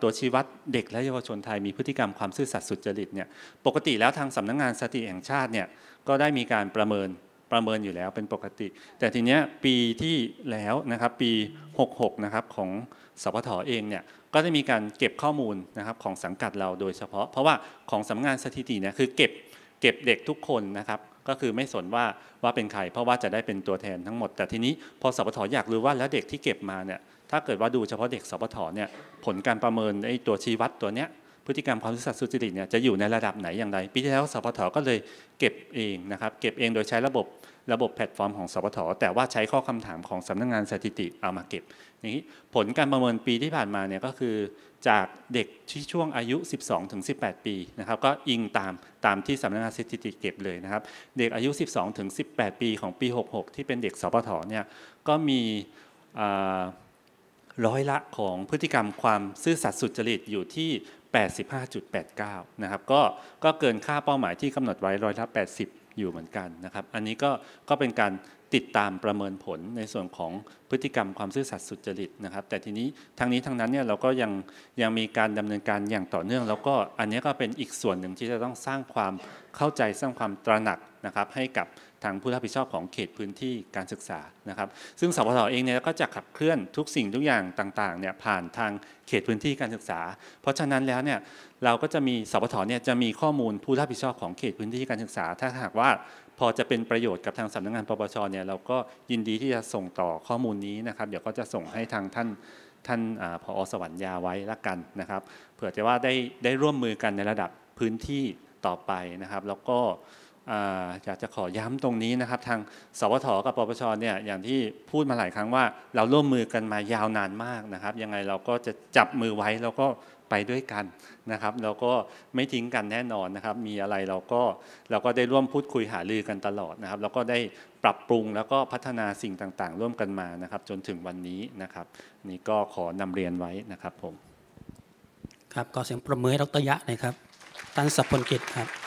ตัวชี้วัดเด็กและเยาวชนไทยมีพฤติกรรมความซื่อสัตย์สุจริตเนี่ยปกติแล้วทางสำนักงงานสถิติแห่งชาติเนี่ยก็ได้มีการประเมินประเมินอยู่แล้วเป็นปกติ แต่ทีเนี้ยปีที่แล้วนะครับปี 66 นะครับของสพทอเองเนี่ยก็จะมีการเก็บข้อมูลนะครับของสังกัดเราโดยเฉพาะ เพราะว่าของสำนักงานสถิติเนี่ยคือเก็บเก็บเด็กทุกคนนะครับก็คือไม่สนว่าว่าเป็นใครเพราะว่าจะได้เป็นตัวแทนทั้งหมด แต่ทีนี้พอสปทอยากรู้ว่าแล้วเด็กที่เก็บมาเนี่ยถ้าเกิดว่าดูเฉพาะเด็กสปทเนี่ยผลการประเมินไอ้ตัวชี้วัดตัวเนี้ยพฤติกรรมความสัตย์สุจริตเนี่ยจะอยู่ในระดับไหนอย่างไรปีที่แล้วสพทก็เลยเก็บเองนะครับเก็บเองโดยใช้ระบบระบบแพลตฟอร์มของสพทแต่ว่าใช้ข้อคำถามของสำนักงงานสถิติเอามาเก็บนี้ผลการประเมินปีที่ผ่านมาเนี่ยก็คือจากเด็กที่ช่วงอายุ 12ถึง18 ปีนะครับก็อิงตามตามที่สำนักงานสถิติเก็บเลยนะครับเด็กอายุ 12ถึง18 ปี ของปี 66 ที่เป็นเด็กสพทเนี่ยก็มีร้อยละของพฤติกรรมความซื่อสัตย์สุจริตอยู่ที่ 85.89 นะครับก็ก็เกินค่าเป้าหมายที่กำหนดไว้ร้อยละ 80อยู่เหมือนกันนะครับอันนี้ก็ก็เป็นการติดตามประเมินผลในส่วนของพฤติกรรมความซื่อสัตย์สุจริตนะครับ แต่ทีนี้ทางนี้ทางนั้นเนี่ยเราก็ยังยังมีการดำเนินการอย่างต่อเนื่อง แล้วก็อันนี้ก็เป็นอีกส่วนหนึ่งที่จะต้องสร้างความเข้าใจสร้างความตระหนักนะครับให้กับทางผู้รับผิดชอบของเขตพื้นที่การศึกษานะครับ ซึ่งสพทเองเนี่ยก็จะขับเคลื่อนทุกสิ่งทุกอย่างต่างๆเนี่ยผ่านทางเขตพื้นที่การศึกษา เพราะฉะนั้นแล้วเนี่ยเราก็จะมีสพทเนี่ยจะมีข้อมูลผู้รับผิดชอบของเขตพื้นที่การศึกษา ถ้าหากว่าพอจะเป็นประโยชน์กับทางสำนักงงานปปชเนี่ยเราก็ยินดีที่จะส่งต่อข้อมูลนี้นะครับ เดี๋ยวก็จะส่งให้ทางท่านท่านผอสวรรยาไว้ละกันนะครับ เผื่อจะว่าได้ได้ร่วมมือกันในระดับพื้นที่ต่อไปนะครับ แล้วก็อยากจะขอย้ำตรงนี้นะครับ ทางสวทกับปปชเนี่ยอย่างที่พูดมาหลายครั้งว่า เราร่วมมือกันมายาวนานมากนะครับ ยังไงเราก็จะจับมือไว้แล้วก็ไปด้วยกันนะครับ เราก็ไม่ทิ้งกันแน่นอนนะครับมีอะไรเราก็เราก็ได้ร่วมพูดคุยหารือกันตลอดนะครับเราก็ได้ปรับปรุงแล้วก็พัฒนาสิ่งต่างๆ ร่วมกันมานะครับ จนถึงวันนี้นะครับนี่ก็ขอนำเรียนไว้นะครับผมครับก็เสียงประเมินดรยะนะครับ ตันสัพพลกิจครับ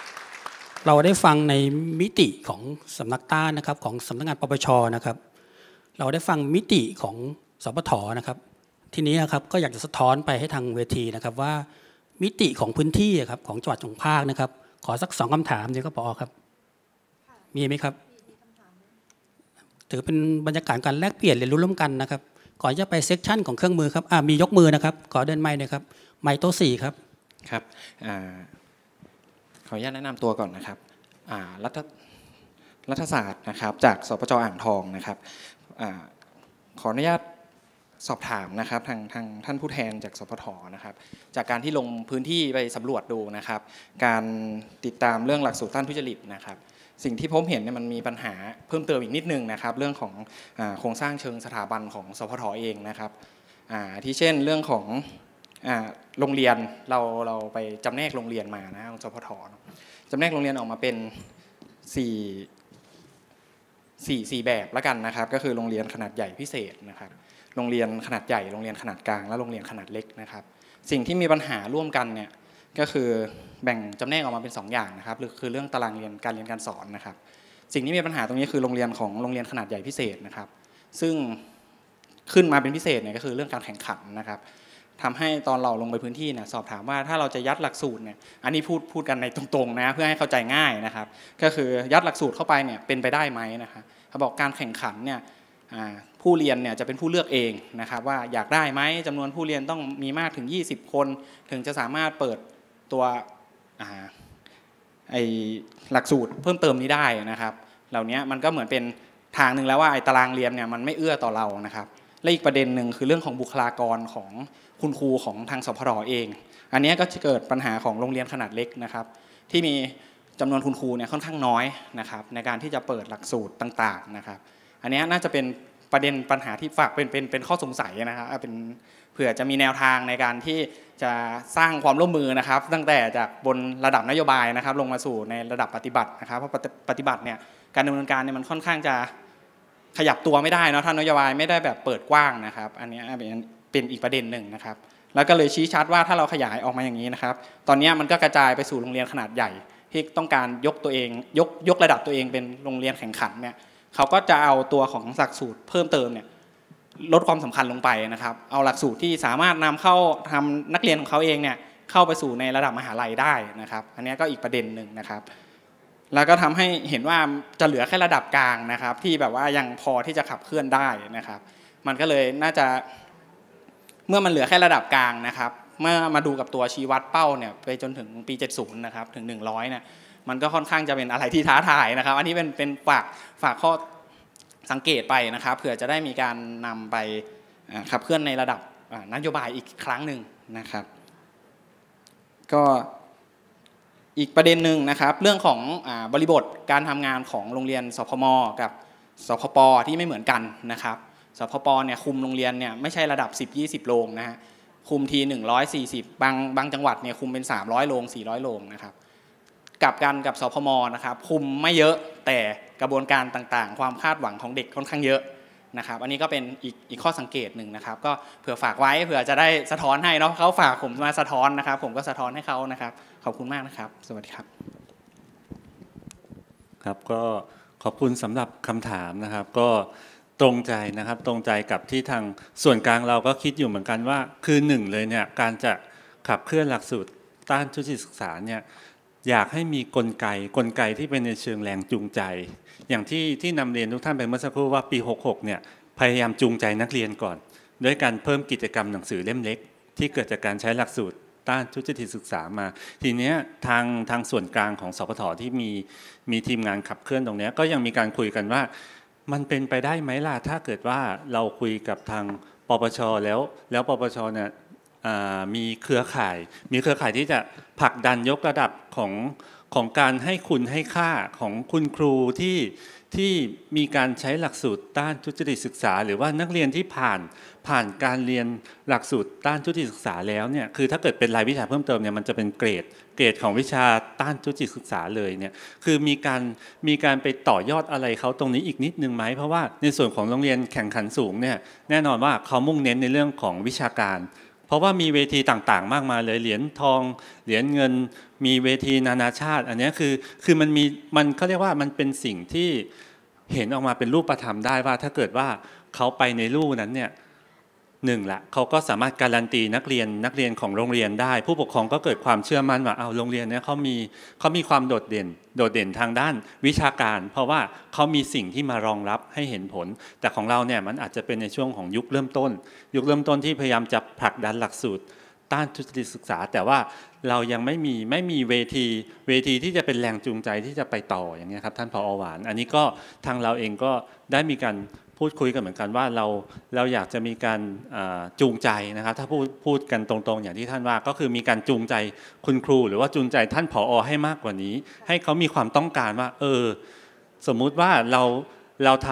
เราได้ฟังในมิติของสำนักต้านนะครับ ของสำนักงานปปชนะครับ เราได้ฟังมิติของสปทนะครับ ทีนี้นะครับก็อยากจะสะท้อนไปให้ทางเวทีนะครับว่ามิติของพื้นที่ครับของจังหวัดจงภาคนะครับ ขอสักสองคำถามเดี๋ยก็พอครับ มีไหมครับถือเป็นบรรยากาศการแลกเปลี่ยนเรียนรู้ร่วมกันนะครับก่อนจะไปเซกชันของเครื่องมือครับมียกมือนะครับ ขอเดินไม้นะครับไม้โต๊ะสี่ครับครับขออนุญาตแนะนำตัวก่อนนะครับรัฐรัฐศาสตร์นะครับ จากสปจอ่างทองนะครับอขออนุญาตสอบถามนะครับทางทางท่านผู้แทนจากสพทนะครับ จากการที่ลงพื้นที่ไปสำรวจดูนะครับ การติดตามเรื่องหลักสูตรต้านทุจริตนะครับ สิ่งที่ผมเห็นเนี่ยมันมีปัญหาเพิ่มเติมอีกนิดนึงนะครับ เรื่องของโครงสร้างเชิงสถาบันของสพทเองนะครับที่เช่นเรื่องของโรงเรียนเราเราไปจำแนกโรงเรียนมานะของสพทจำแนกโรงเรียนออกมาเป็น 4 4 4 แบบละกันนะครับ ก็คือโรงเรียนขนาดใหญ่พิเศษนะครับ โรงเรียนขนาดใหญ่โรงเรียนขนาดกลางและโรงเรียนขนาดเล็กนะครับ สิ่งที่มีปัญหาร่วมกันเนี่ยก็คือแบ่งจำแนกออกมาเป็น 2 อย่างนะครับคือเรื่องตารางเรียนการเรียนการสอนนะครับ สิ่งที่มีปัญหาตรงนี้คือโรงเรียนของโรงเรียนขนาดใหญ่พิเศษนะครับ ซึ่งขึ้นมาเป็นพิเศษเนี่ยก็คือเรื่องการแข่งขันนะครับทำให้ตอนเราลงไปพื้นที่นะสอบถามว่าถ้าเราจะยัดหลักสูตรเนี่ยอันนี้พูดพูดกันในตรงๆนะเพื่อให้เข้าใจง่ายนะครับ ก็คือยัดหลักสูตรเข้าไปเนี่ยเป็นไปได้ไหมนะครับเขาบอกการแข่งขันเนี่ยผู้เรียนเนี่ยจะเป็นผู้เลือกเองนะครับ ว่าอยากได้ไหมจำนวนผู้เรียนต้องมีมากถึง 20 คน ถึงจะสามารถเปิดตัวไอ้หลักสูตรเพิ่มเติมนี้ได้นะครับ เหล่านี้มันก็เหมือนเป็นทางหนึ่งแล้วว่าไอ้ตารางเรียนเนี่ยมันไม่เอื้อต่อเรานะครับและอีกประเด็นหนึ่งคือเรื่องของบุคลากรของคุณครูของทางสพรเอง อันนี้ก็จะเกิดปัญหาของโรงเรียนขนาดเล็กนะครับ ที่มีจำนวนคุณครูเนี่ยค่อนข้างน้อยนะครับในการที่จะเปิดหลักสูตรต่างๆนะครับอันนี้น่าจะเป็นประเด็นปัญหาที่ฝากเป็นเป็นเป็นข้อสงสัยนะครับเป็นเผื่อจะมีแนวทางในการที่จะสร้างความร่วมมือนะครับ ตั้งแต่จากบนระดับนโยบายนะครับลงมาสู่ในระดับปฏิบัตินะครับเพราะปฏิบัติเนี่ยการดำเนินการเนี่ยมันค่อนข้างจะขยับตัวไม่ได้นะท่านนโยบายไม่ได้แบบเปิดกว้างนะครับ อันนี้เป็นอีกประเด็นหนึ่งนะครับ แล้วก็เลยชี้ชัดว่าถ้าเราขยายออกมาอย่างนี้นะครับ ตอนนี้มันก็กระจายไปสู่โรงเรียนขนาดใหญ่ ที่ต้องการยกตัวเองยกยกระดับตัวเองเป็นโรงเรียนแข่งขันเนี่ยเขาก็จะเอาตัวของหลักสูตรเพิ่มเติมเนี่ยลดความสำคัญลงไปนะครับ เอาหลักสูตรที่สามารถนำเข้าทำนักเรียนของเขาเองเนี่ยเข้าไปสู่ในระดับมหาลัยได้นะครับ อันนี้ก็อีกประเด็นหนึ่งนะครับแล้วก็ทำให้เห็นว่าจะเหลือแค่ระดับกลางนะครับ ที่แบบว่ายังพอที่จะขับเคลื่อนได้นะครับ มันก็เลยน่าจะเมื่อมันเหลือแค่ระดับกลางนะครับ เมื่อมาดูกับตัวชี้วัดเป้าเนี่ยไปจนถึงปี 70 นะครับถึง 100เนี่ยมันก็ค่อนข้างจะเป็นอะไรที่ท้าทายนะครับอันนี้เป็นเป็นฝากฝากข้อสังเกตไปนะครับเผื่อจะได้มีการนำไปขับเคลื่อนในระดับนโยบายอีกครั้งหนึ่งนะครับ ก็อีกประเด็นหนึ่งนะครับ เรื่องของอบริบทการทำงานของโรงเรียนสพม กับสพปที่ไม่เหมือนกันนะครับสพปเนี่ยคุมโรงเรียนเนี่ยไม่ใช่ระดับ 10-20โรงนะฮะคุมที 140 บางบางจังหวัดเนี่ยคุมเป็น 300โรง400โรงนะครับกับกันกับสพมนะครับคุมไม่เยอะแต่กระบวนการต่างๆ ความคาดหวังของเด็กค่อนข้างเยอะนะครับ อันนี้ก็เป็นอีกอีกข้อสังเกตหนึ่งนะครับ ก็เผื่อฝากไว้เผื่อจะได้สะท้อนให้เนาะเขาฝากผมมาสะท้อนนะครับ ผมก็สะท้อนให้เขานะครับขอบคุณมากนะครับ สวัสดีครับครับก็ขอบคุณสำหรับคำถามนะครับก็ตรงใจนะครับตรงใจกับที่ทางส่วนกลางเราก็คิดอยู่เหมือนกันว่าคือหนึ่งเลยเนี่ยการจะขับเคลื่อนหลักสูตรต้านทุจริตศึกษาเนี่ยอยากให้มีกลไกกลไกที่เป็นในเชิงแรงจูงใจ อย่างที่ที่นำเรียนทุกท่านไปเมื่อสักครู่ว่าปี66เนี่ยพยายามจูงใจนักเรียนก่อนด้วยการเพิ่มกิจกรรมหนังสือเล่มเล็ก ที่เกิดจากการใช้หลักสูตรต้านทุจริตศึกษามา ทีเนี้ยทางทางส่วนกลางของ สพทที่มีมีทีมงานขับเคลื่อนตรงนี้ก็ยังมีการคุยกันว่ามันเป็นไปได้ไหมล่ะถ้าเกิดว่าเราคุยกับทางปปชแล้ว แล้วปปชเนี่ยมีเครือข่าย มีเครือข่ายที่จะผลักดันยกระดับของของการให้คุณให้ค่าของคุณครูที่ที่มีการใช้หลักสูตรต้านทุจริตศึกษาหรือว่านักเรียนที่ผ่านผ่านการเรียนหลักสูตรต้านทุจริตศึกษาแล้วเนี่ย คือถ้าเกิดเป็นรายวิชาเพิ่มเติมเนี่ยมันจะเป็นเกรดเกรดของวิชาต้านทุจริตศึกษาเลยเนี่ย คือมีการมีการไปต่อยอดอะไรเขาตรงนี้อีกนิดนึงไหมเพราะว่า ในส่วนของโรงเรียนแข่งขันสูงเนี่ยแน่นอนว่าเขามุ่งเน้นในเรื่องของวิชาการ เพราะว่ามีเวทีต่างๆ มากมายเลยเหรียญทองเหรียญเงิน มีเวทีนานาชาติ อันนี้คือคือมันมีมันเขาเรียกว่ามันเป็นสิ่งที่เห็นออกมาเป็นรูปประทับได้ว่า ถ้าเกิดว่าเขาไปในรูนั้นเนี่ยหนึ่งละเขาก็สามารถการันตีนักเรียนนักเรียนของโรงเรียนได้ ผู้ปกครองก็เกิดความเชื่อมั่นว่าเอาโรงเรียนเนี้ยเขามีเขามีความโดดเด่น โดดเด่นทางด้านวิชาการ เพราะว่าเขามีสิ่งที่มารองรับให้เห็นผล แต่ของเราเนี่ยมันอาจจะเป็นในช่วงของยุคเริ่มต้น ยุคเริ่มต้นที่พยายามจะผลักดันหลักสูตรต้านทุจริตศึกษา แต่ว่าเรายังไม่มีไม่มีเวทีเวทีที่จะเป็นแรงจูงใจที่จะไปต่ออย่างนี้ครับท่านผออหวาน อันนี้ก็ทางเราเองก็ได้มีการพูดคุยกันเหมือนกันว่าเราเราอยากจะมีการจูงใจนะครับถ้าพูดพูดกันตรง ๆ อย่างที่ท่านว่าก็คือมีการจูงใจคุณครูหรือว่าจูงใจท่านผออให้มากกว่านี้ ให้เขามีความต้องการว่า เออ สมมุติว่าเราเราท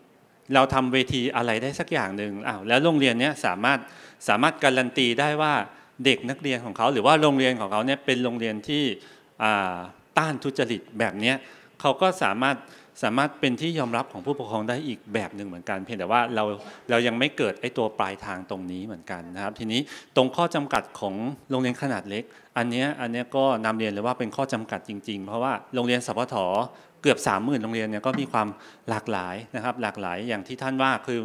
ำเราทำเวทีอะไรได้สักอย่างหนึ่งอ้าวแล้วโรงเรียนเนี้ยสามารถสามารถการันตีได้ว่าเด็กนักเรียนของเขาหรือว่าโรงเรียนของเขาเนี่ยเป็นโรงเรียนที่ต้านทุจริตแบบนี้เขาก็สามารถสามารถเป็นที่ยอมรับของผู้ปกครองได้อีกแบบหนึ่งเหมือนกัน เพียงแต่ว่าเราเรายังไม่เกิดไอ้ตัวปลายทางตรงนี้เหมือนกันนะครับ ทีนี้ตรงข้อจำกัดของโรงเรียนขนาดเล็ก อันนี้อันนี้ก็นำเรียนเลยว่าเป็นข้อจำกัดจริง ๆ เพราะว่าโรงเรียนสพทเกือบ3 0,000โรงเรียนเนี่ยก็มีความหลากหลายนะครับหลากหลายอย่างที่ท่านว่าคือ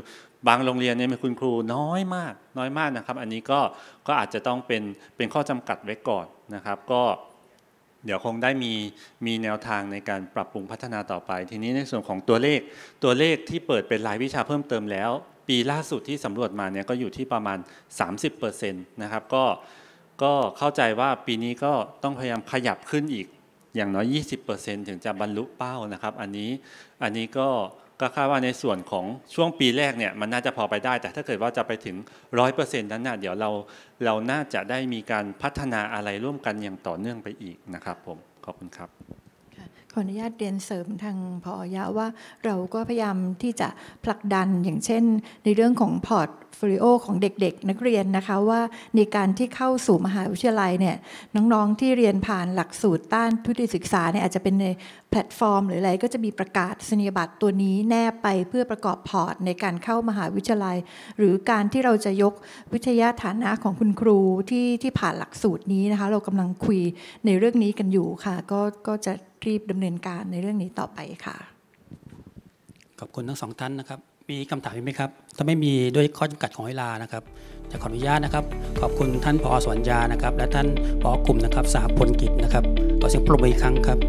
บางโรงเรียนเนี่ยมีคุณครูน้อยมากน้อยมากนะครับ อันนี้ก็ก็อาจจะต้องเป็นเป็นข้อจำกัดไว้ก่อนนะครับ ก็เดี๋ยวคงได้มีมีแนวทางในการปรับปรุงพัฒนาต่อไป ทีนี้ในส่วนของตัวเลขตัวเลขที่เปิดเป็นรายวิชาเพิ่มเติมแล้ว ปีล่าสุดที่สำรวจมาเนี่ยก็อยู่ที่ประมาณ30%นะครับก็ก็เข้าใจว่าปีนี้ก็ต้องพยายามขยับขึ้นอีกอย่างน้อย 20%ถึงจะบรรลุเป้านะครับ อันนี้อันนี้ก็ก็คาดว่าในส่วนของช่วงปีแรกเนี่ยมันน่าจะพอไปได้แต่ถ้าเกิดว่าจะไปถึงเซ็นั้นน่ะเดี๋ยวเรา เราน่าจะได้มีการพัฒนาอะไรร่วมกันอย่างต่อเนื่องไปอีกนะครับ ผมขอบคุณครับออนุญาตเรียนเสริมทางพอยะว่าเราก็พยายามที่จะผลักดันอย่างเช่นในเรื่องของพอร์ตโฟิโอของเด็กๆ นักเรียนนะคะว่าในการที่เข้าสู่มหาวิทยาลัยเนี่ยน้องๆที่เรียนผ่านหลักสูตรต้านทุติยศึกษาเนี่ยอาจจะเป็นในแพลตฟอร์มหรืออะไรก็จะมีประกาศสนียบัตรตัวนี้แนบไปเพื่อประกอบพอร์ต ในการเข้ามหาวิทยาลัย หรือการที่เราจะยกวิทยาฐานะของคุณครูที่ที่ผ่านหลักสูตรนี้นะคะเรากำลังคุยในเรื่องนี้กันอยู่ค่ะ ก็ก็จะรีบดำเนินการในเรื่องนี้ต่อไปค่ะ ขอบคุณทั้งสองท่านนะครับ มีคำถามไหมครับ ถ้าไม่มีด้วยข้อจำกัดของเวลานะครับจะขออนุญาตนะครับ ขอบคุณท่านพอสวรรยา นะครับ และท่านพอกลุ่มนะครับ สาพลกิจนะครับขอเสียงปรบมืออีกครั้งครับ